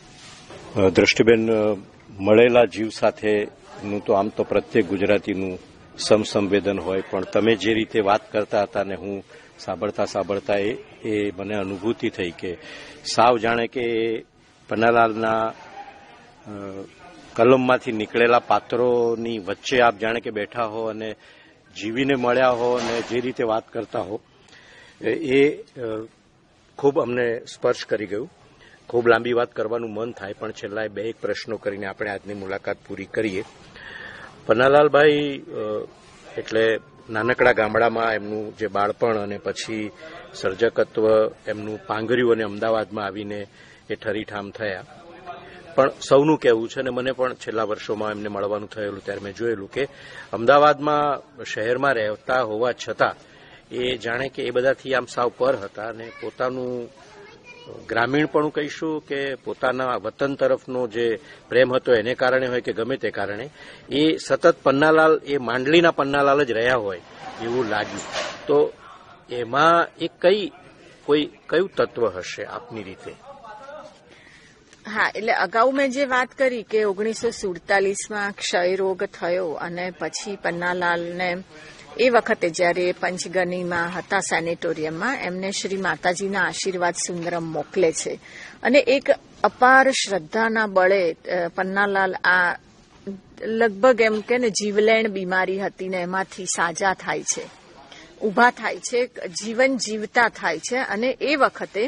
દ્રષ્ટિબેન મળેલા જીવ સાથેનું તો આમ તો પ્રત્યેક ગુજરાતીનું સમસંવેદન હોય પણ તમે જે રીતે વાત કરતા હતા ને હું સાંભળતા સાંભળતા એ એ મને અનુભૂતિ થઈ કે સાવ જાણે કે પન્નાલાલના કલમમાંથી નીકળેલા પાત્રોની વચ્ચે આપ જાણે કે બેઠા હો અને જીવીને મળ્યા હો અને જે રીતે વાત કરતા હો એ ખૂબ અમને સ્પર્શ કરી ગયું ખૂબ લાંબી વાત કરવાનું મન થાય પણ છેલ્લા બે એક પ્રશ્નો કરીને આપણે આજની મુલાકાત પૂરી કરીએ પન્નાલાલભાઈ એટલે નાનકડા ગામડામાં એમનું જે બાળપણ અને પછી સર્જકત્વ એમનું પાંગર્યું અને અમદાવાદમાં આવીને એ ઠરીઠામ થયા પણ સૌનું કહેવું છે અને મને પણ છેલ્લા વર્ષોમાં એમને મળવાનું થયેલું ત્યારે મેં જોયેલું કે અમદાવાદમાં શહેરમાં રહેતા હોવા છતાં એ જાણે કે એ બધાથી આમ સાવ પર હતા અને પોતાનું ગ્રામીણ ગ્રામીણપણું કહીશું કે પોતાના વતન તરફનો જે પ્રેમ હતો એને કારણે હોય કે ગમે તે કારણે એ સતત પન્નાલાલ એ માંડલીના પન્નાલાલ જ રહ્યા હોય એવું લાગ્યું તો એમાં એ કઈ કોઈ કયું તત્વ હશે આપની રીતે હા એટલે અગાઉ મેં જે વાત કરી કે ઓગણીસો સુડતાલીસમાં ક્ષય રોગ થયો અને પછી પન્નાલાલને એ વખતે જ્યારે પંચગનીમાં હતા સેનેટોરિયમમાં એમને શ્રી માતાજીના આશીર્વાદ સુંદરમ મોકલે છે અને એક અપાર શ્રદ્ધાના બળે પન્નાલાલ આ લગભગ એમ કે ને જીવલેણ બીમારી હતી ને એમાંથી સાજા થાય છે ઊભા થાય છે જીવન જીવતા થાય છે અને એ વખતે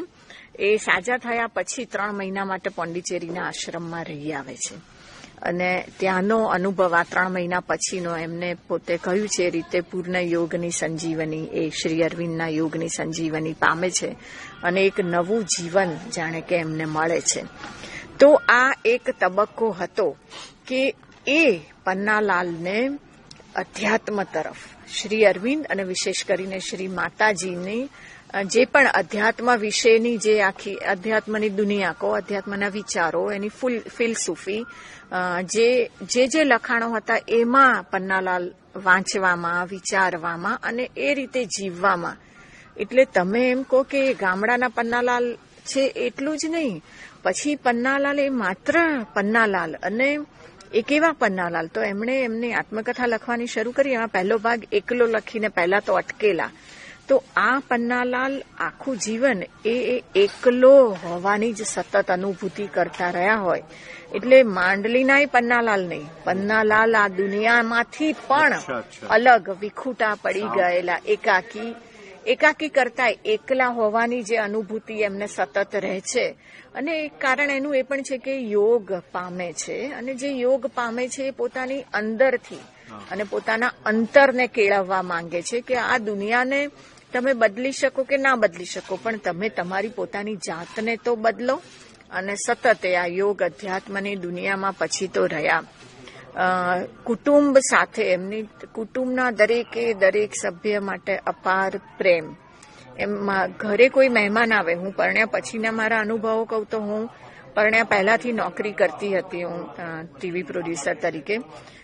એ સાજા થયા પછી ત્રણ મહિના માટે પોંડિચેરીના આશ્રમમાં રહી આવે છે અને ત્યાંનો અનુભવ આ ત્રણ મહિના પછીનો એમને પોતે કહ્યું છે એ રીતે પૂર્ણ યોગની સંજીવની એ શ્રી અરવિંદના યોગની સંજીવની પામે છે અને એક નવું જીવન જાણે કે એમને મળે છે તો આ એક તબક્કો હતો કે એ પન્નાલાલને અધ્યાત્મ તરફ શ્રી અરવિંદ અને વિશેષ કરીને શ્રી માતાજીની જે પણ અધ્યાત્મ વિશેની જે આખી અધ્યાત્મની દુનિયા કહો અધ્યાત્મના વિચારો એની ફૂલ ફિલસૂફી જે જે જે લખાણો હતા એમાં પન્નાલાલ વાંચવામાં વિચારવામાં અને એ રીતે જીવવામાં એટલે તમે એમ કહો કે ગામડાના પન્નાલાલ છે એટલું જ નહીં પછી પન્નાલાલ એ માત્ર પન્નાલાલ અને એક એવા પન્નાલાલ તો એમણે એમની આત્મકથા લખવાની શરૂ કરી એમાં પહેલો ભાગ એકલો લખીને પહેલા તો અટકેલા તો આ પન્નાલાલ આખું જીવન એ એકલો હોવાની જ સતત અનુભૂતિ કરતા રહ્યા હોય એટલે માંડલીનાય પન્નાલાલ નહીં પન્નાલાલ આ દુનિયામાંથી પણ અલગ વિખૂટા પડી ગયેલા એકાકી એકાકી કરતા એકલા હોવાની જે અનુભૂતિ એમને સતત રહે છે અને એક કારણ એનું એ પણ છે કે યોગ પામે છે અને જે યોગ પામે છે એ પોતાની અંદરથી અને પોતાના અંતરને કેળવવા માંગે છે કે આ દુનિયાને તમે બદલી શકો કે ના બદલી શકો પણ તમે તમારી પોતાની જાતને તો બદલો અને સતત એ આ યોગ અધ્યાત્મની દુનિયામાં પછી તો રહ્યા કુટુંબ સાથે એમની કુટુંબના દરેકે દરેક સભ્ય માટે અપાર પ્રેમ એમાં ઘરે કોઈ મહેમાન આવે હું પરણ્યા પછીના મારા અનુભવો કહું તો હું પરણ્યા પહેલાંથી નોકરી કરતી હતી હું ટીવી પ્રોડ્યુસર તરીકે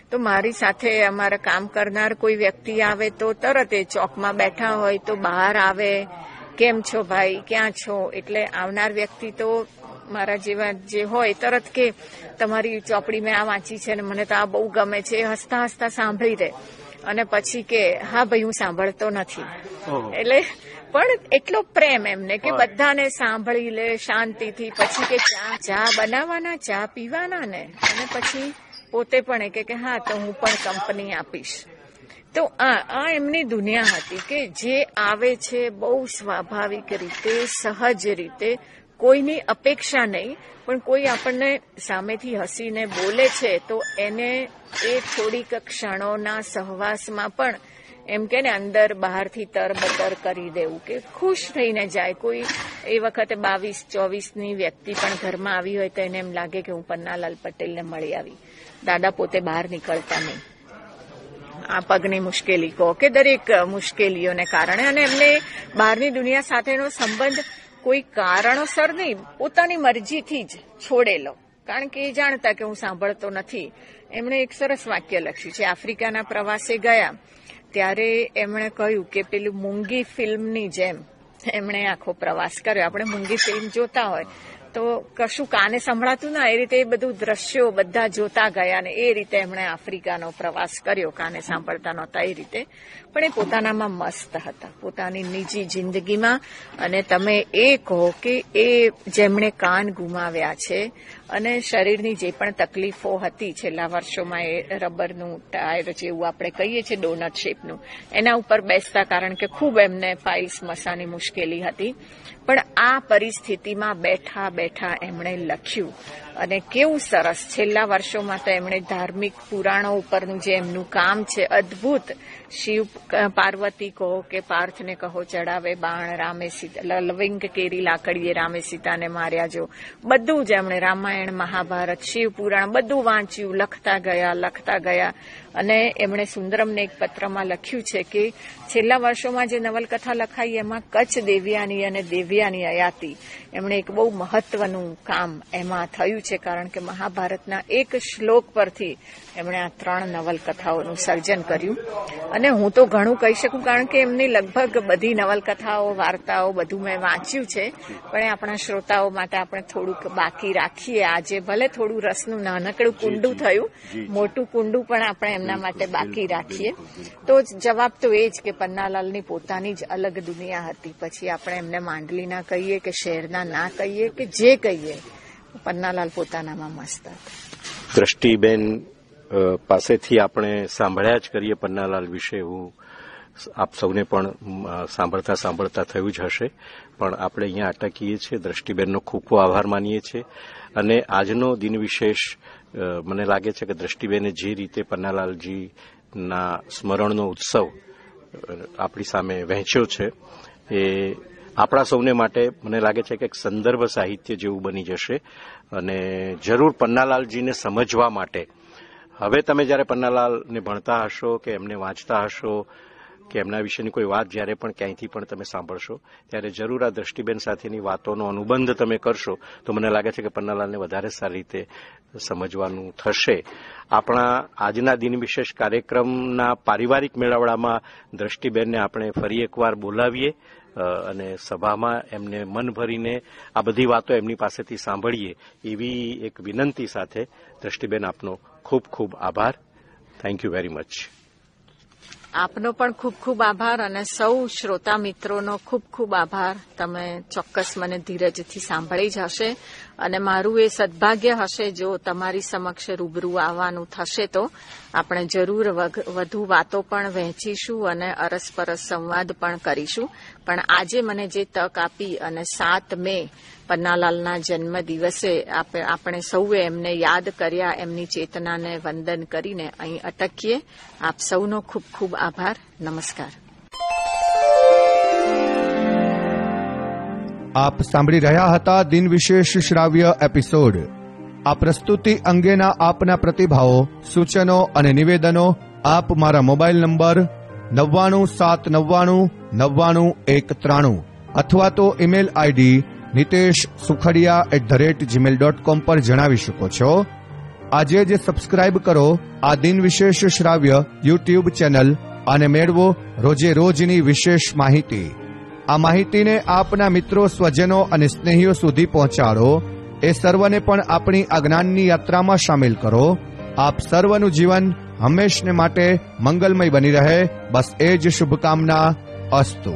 તો મારી સાથે અમારા કામ કરનાર કોઈ વ્યક્તિ આવે તો તરત એ ચોકમાં બેઠા હોય તો બહાર આવે કેમ છો ભાઈ ક્યાં છો એટલે આવનાર વ્યક્તિ તો મારા જેવા જે હોય તરત કે તમારી ચોપડી મેં આ વાંચી છે ને મને તો આ બહુ ગમે છે હસતા હસતા સાંભળી રહે અને પછી કે હા ભાઈ હું સાંભળતો નથી એટલે પણ એટલો પ્રેમ એમને કે બધાને સાંભળી લે શાંતિથી પછી કે ચા ચા બનાવવાના ચા પીવાના ને અને પછી પોતે પણ એ કે હા તો હું પણ કંપની આપીશ તો આ આ એમની દુનિયા હતી કે જે આવે છે બહુ સ્વાભાવિક રીતે સહજ રીતે કોઈની અપેક્ષા નહીં પણ કોઈ આપણને સામેથી હસીને બોલે છે તો એને એ થોડીક ક્ષણોના સહવાસમાં પણ એમ કે ને અંદર બહારથી તરબતર કરી દેવું કે ખુશ થઈને જાય કોઈ એ વખતે બાવીસ ચોવીસની વ્યક્તિ પણ ઘરમાં આવી હોય તો એને એમ લાગે કે હું પન્નાલાલ પટેલને મળી આવી દાદા પોતે બહાર નીકળતા નહીં આ પગની મુશ્કેલી કહો કે દરેક મુશ્કેલીઓને કારણે અને એમને બહારની દુનિયા સાથેનો સંબંધ કોઈ કારણોસર નહીં પોતાની મરજીથી જ છોડેલો કારણ કે એ જાણતા કે હું સાંભળતો નથી એમણે એક સરસ વાક્ય લખ્યું છે આફ્રિકાના પ્રવાસે ગયા ત્યારે એમણે કહ્યું કે પેલું મૂંગી ફિલ્મની જેમ એમણે આખો પ્રવાસ કર્યો આપણે મૂંગી ફિલ્મ જોતા હોય તો કશું કાને સંભળાતું ના એ રીતે એ બધું દ્રશ્યો બધા જોતા ગયા ને એ રીતે એમણે આફ્રિકાનો પ્રવાસ કર્યો કાને સાંભળતા નહોતા એ રીતે પણ એ પોતાનામાં મસ્ત હતા પોતાની નિજી જિંદગીમાં અને તમે એ કહો કે એ જેમણે કાન ગુમાવ્યા છે અને શરીરની જે પણ તકલીફો હતી છેલ્લા વર્ષોમાં એ રબરનું ટાયર જેવું આપણે કહીએ છીએ ડોનટ શેપનું એના ઉપર બેસતા કારણ કે ખૂબ એમને પાઇલ્સ મસાની મુશ્કેલી હતી પણ આ પરિસ્થિતિમાં બેઠા બેઠા એમણે લખ્યું અને કેવું સરસ છેલ્લા વર્ષોમાં તો એમણે ધાર્મિક પુરાણો ઉપરનું જે એમનું કામ છે અદ્ભુત શિવ પાર્વતી કહો કે પાર્થને કહો ચડાવે બાણ રામે સીતા લવિંગ કેરી લાકડીએ રામે સીતાને માર્યા જો બધું જ એમણે રામાયણ મહાભારત શિવ પુરાણ બધું વાંચ્યું લખતા ગયા લખતા ગયા અને એમણે સુંદરમને એક પત્રમાં લખ્યું છે કે છેલ્લા વર્ષોમાં જે નવલકથા લખાઈ એમાં કચ્છ દેવ્યાની અને દેવિયાની અયાતિ એમણે એક બહુ મહત્વનું કામ એમાં થયું છે કારણ કે મહાભારતના એક શ્લોક પરથી એમણે આ ત્રણ નવલકથાઓનું સર્જન કર્યું અને હું તો ઘણું કહી શકું કારણ કે એમની લગભગ બધી નવલકથાઓ વાર્તાઓ બધું મેં વાંચ્યું છે પણ એ આપણા શ્રોતાઓ માટે આપણે થોડુંક બાકી રાખીએ આજે ભલે થોડું રસનું નાનકડું કુંડું થયું મોટું કુંડું પણ આપણે એમના માટે બાકી રાખીએ તો જવાબ તો એ જ કે પન્નાલાલની પોતાની જ અલગ દુનિયા હતી પછી આપણે એમને માંડલીના કહીએ કે શહેરના ના કહીએ કે જે કહીએ પન્નાલાલ પોતાનામાં મસ્ત હતા દ્રષ્ટિબેન પાસેથી આપણે સાંભળ્યા જ કરીએ પન્નાલાલ વિશે એવું આપ સૌને પણ સાંભળતા સાંભળતા થયું જ હશે પણ આપણે અહીંયા અટકીએ છીએ દ્રષ્ટિબેનનો ખૂબ ખૂબ આભાર માનીએ છીએ અને આજનો દિન વિશેષ મને લાગે છે કે દ્રષ્ટિબેને જે રીતે પન્નાલાલજીના સ્મરણનો ઉત્સવ આપણી સામે વહેંચ્યો છે એ આપણા સૌને માટે મને લાગે છે કે એક સંદર્ભ સાહિત્ય જેવું બની જશે અને જરૂર પન્નાલાલજીને સમજવા માટે હવે તમે જ્યારે પન્નાલાલને ભણતા હશો કે એમને વાંચતા હશો કે એમના વિશેની કોઈ વાત જ્યારે પણ ક્યાંયથી પણ તમે સાંભળશો ત્યારે જરૂર આ દ્રષ્ટિબેન સાથેની વાતોનો અનુબંધ તમે કરશો તો મને લાગે છે કે પન્નાલાલને વધારે સારી રીતે સમજવાનું થશે આપણા આજના દિન વિશેષ કાર્યક્રમના પારિવારિક મેળાવડામાં દ્રષ્ટિબેનને આપણે ફરી એકવાર બોલાવીએ અને સભામાં એમને મન ભરીને આ બધી વાતો એમની પાસેથી સાંભળીએ એવી એક વિનંતી સાથે દ્રષ્ટિબેન આપનો ખૂબ ખૂબ આભાર થેન્ક યુ વેરી મચ આપનો પણ ખૂબ ખૂબ આભાર અને સૌ શ્રોતા મિત્રોનો ખૂબ ખૂબ આભાર તમે ચોક્કસ મને ધીરજથી સાંભળી જ હશે અને મારું એ સદભાગ્ય હશે જો તમારી સમક્ષ રૂબરૂ આવવાનું થશે તો આપણે જરૂર વધુ વાતો પણ વહેંચીશું અને અરસપરસ સંવાદ પણ કરીશું પણ આજે મને જે તક આપી અને સાત મે પન્નાલાલના જન્મ દિવસે આપણે સૌએ એમને યાદ કર્યા એમની ચેતનાને વંદન કરીને અહીં અટકીએ આપ સૌનો ખૂબ ખૂબ આભાર નમસ્કાર આપ સાંભળી રહ્યા હતા દિન વિશેષ શ્રાવ્ય એપિસોડ આ પ્રસ્તુતિ અંગેના આપના પ્રતિભાવો સૂચનો અને નિવેદનો આપ મારા મોબાઈલ નંબર નવ્વાણું સાત નવ્વાણું નવ્વાણું એક ત્રાણું અથવા તો email ID Nitesh Sukhadia at the rate Gmail dot com પર જણાવી શકો છો આજે જે સબસ્ક્રાઇબ કરો આ દિન વિશેષ શ્રાવ્ય યુટ્યુબ ચેનલ અને મેળવો રોજે રોજની વિશેષ માહિતી આ માહિતીને આપના મિત્રો સ્વજનો અને સ્નેહીઓ સુધી પહોંચાડો એ સર્વને પણ આપણી અજ્ઞાનની યાત્રામાં સામેલ કરો આપ સર્વનું જીવન હંમેશને માટે મંગલમય બની રહે બસ એ જ શુભકામના અસ્તુ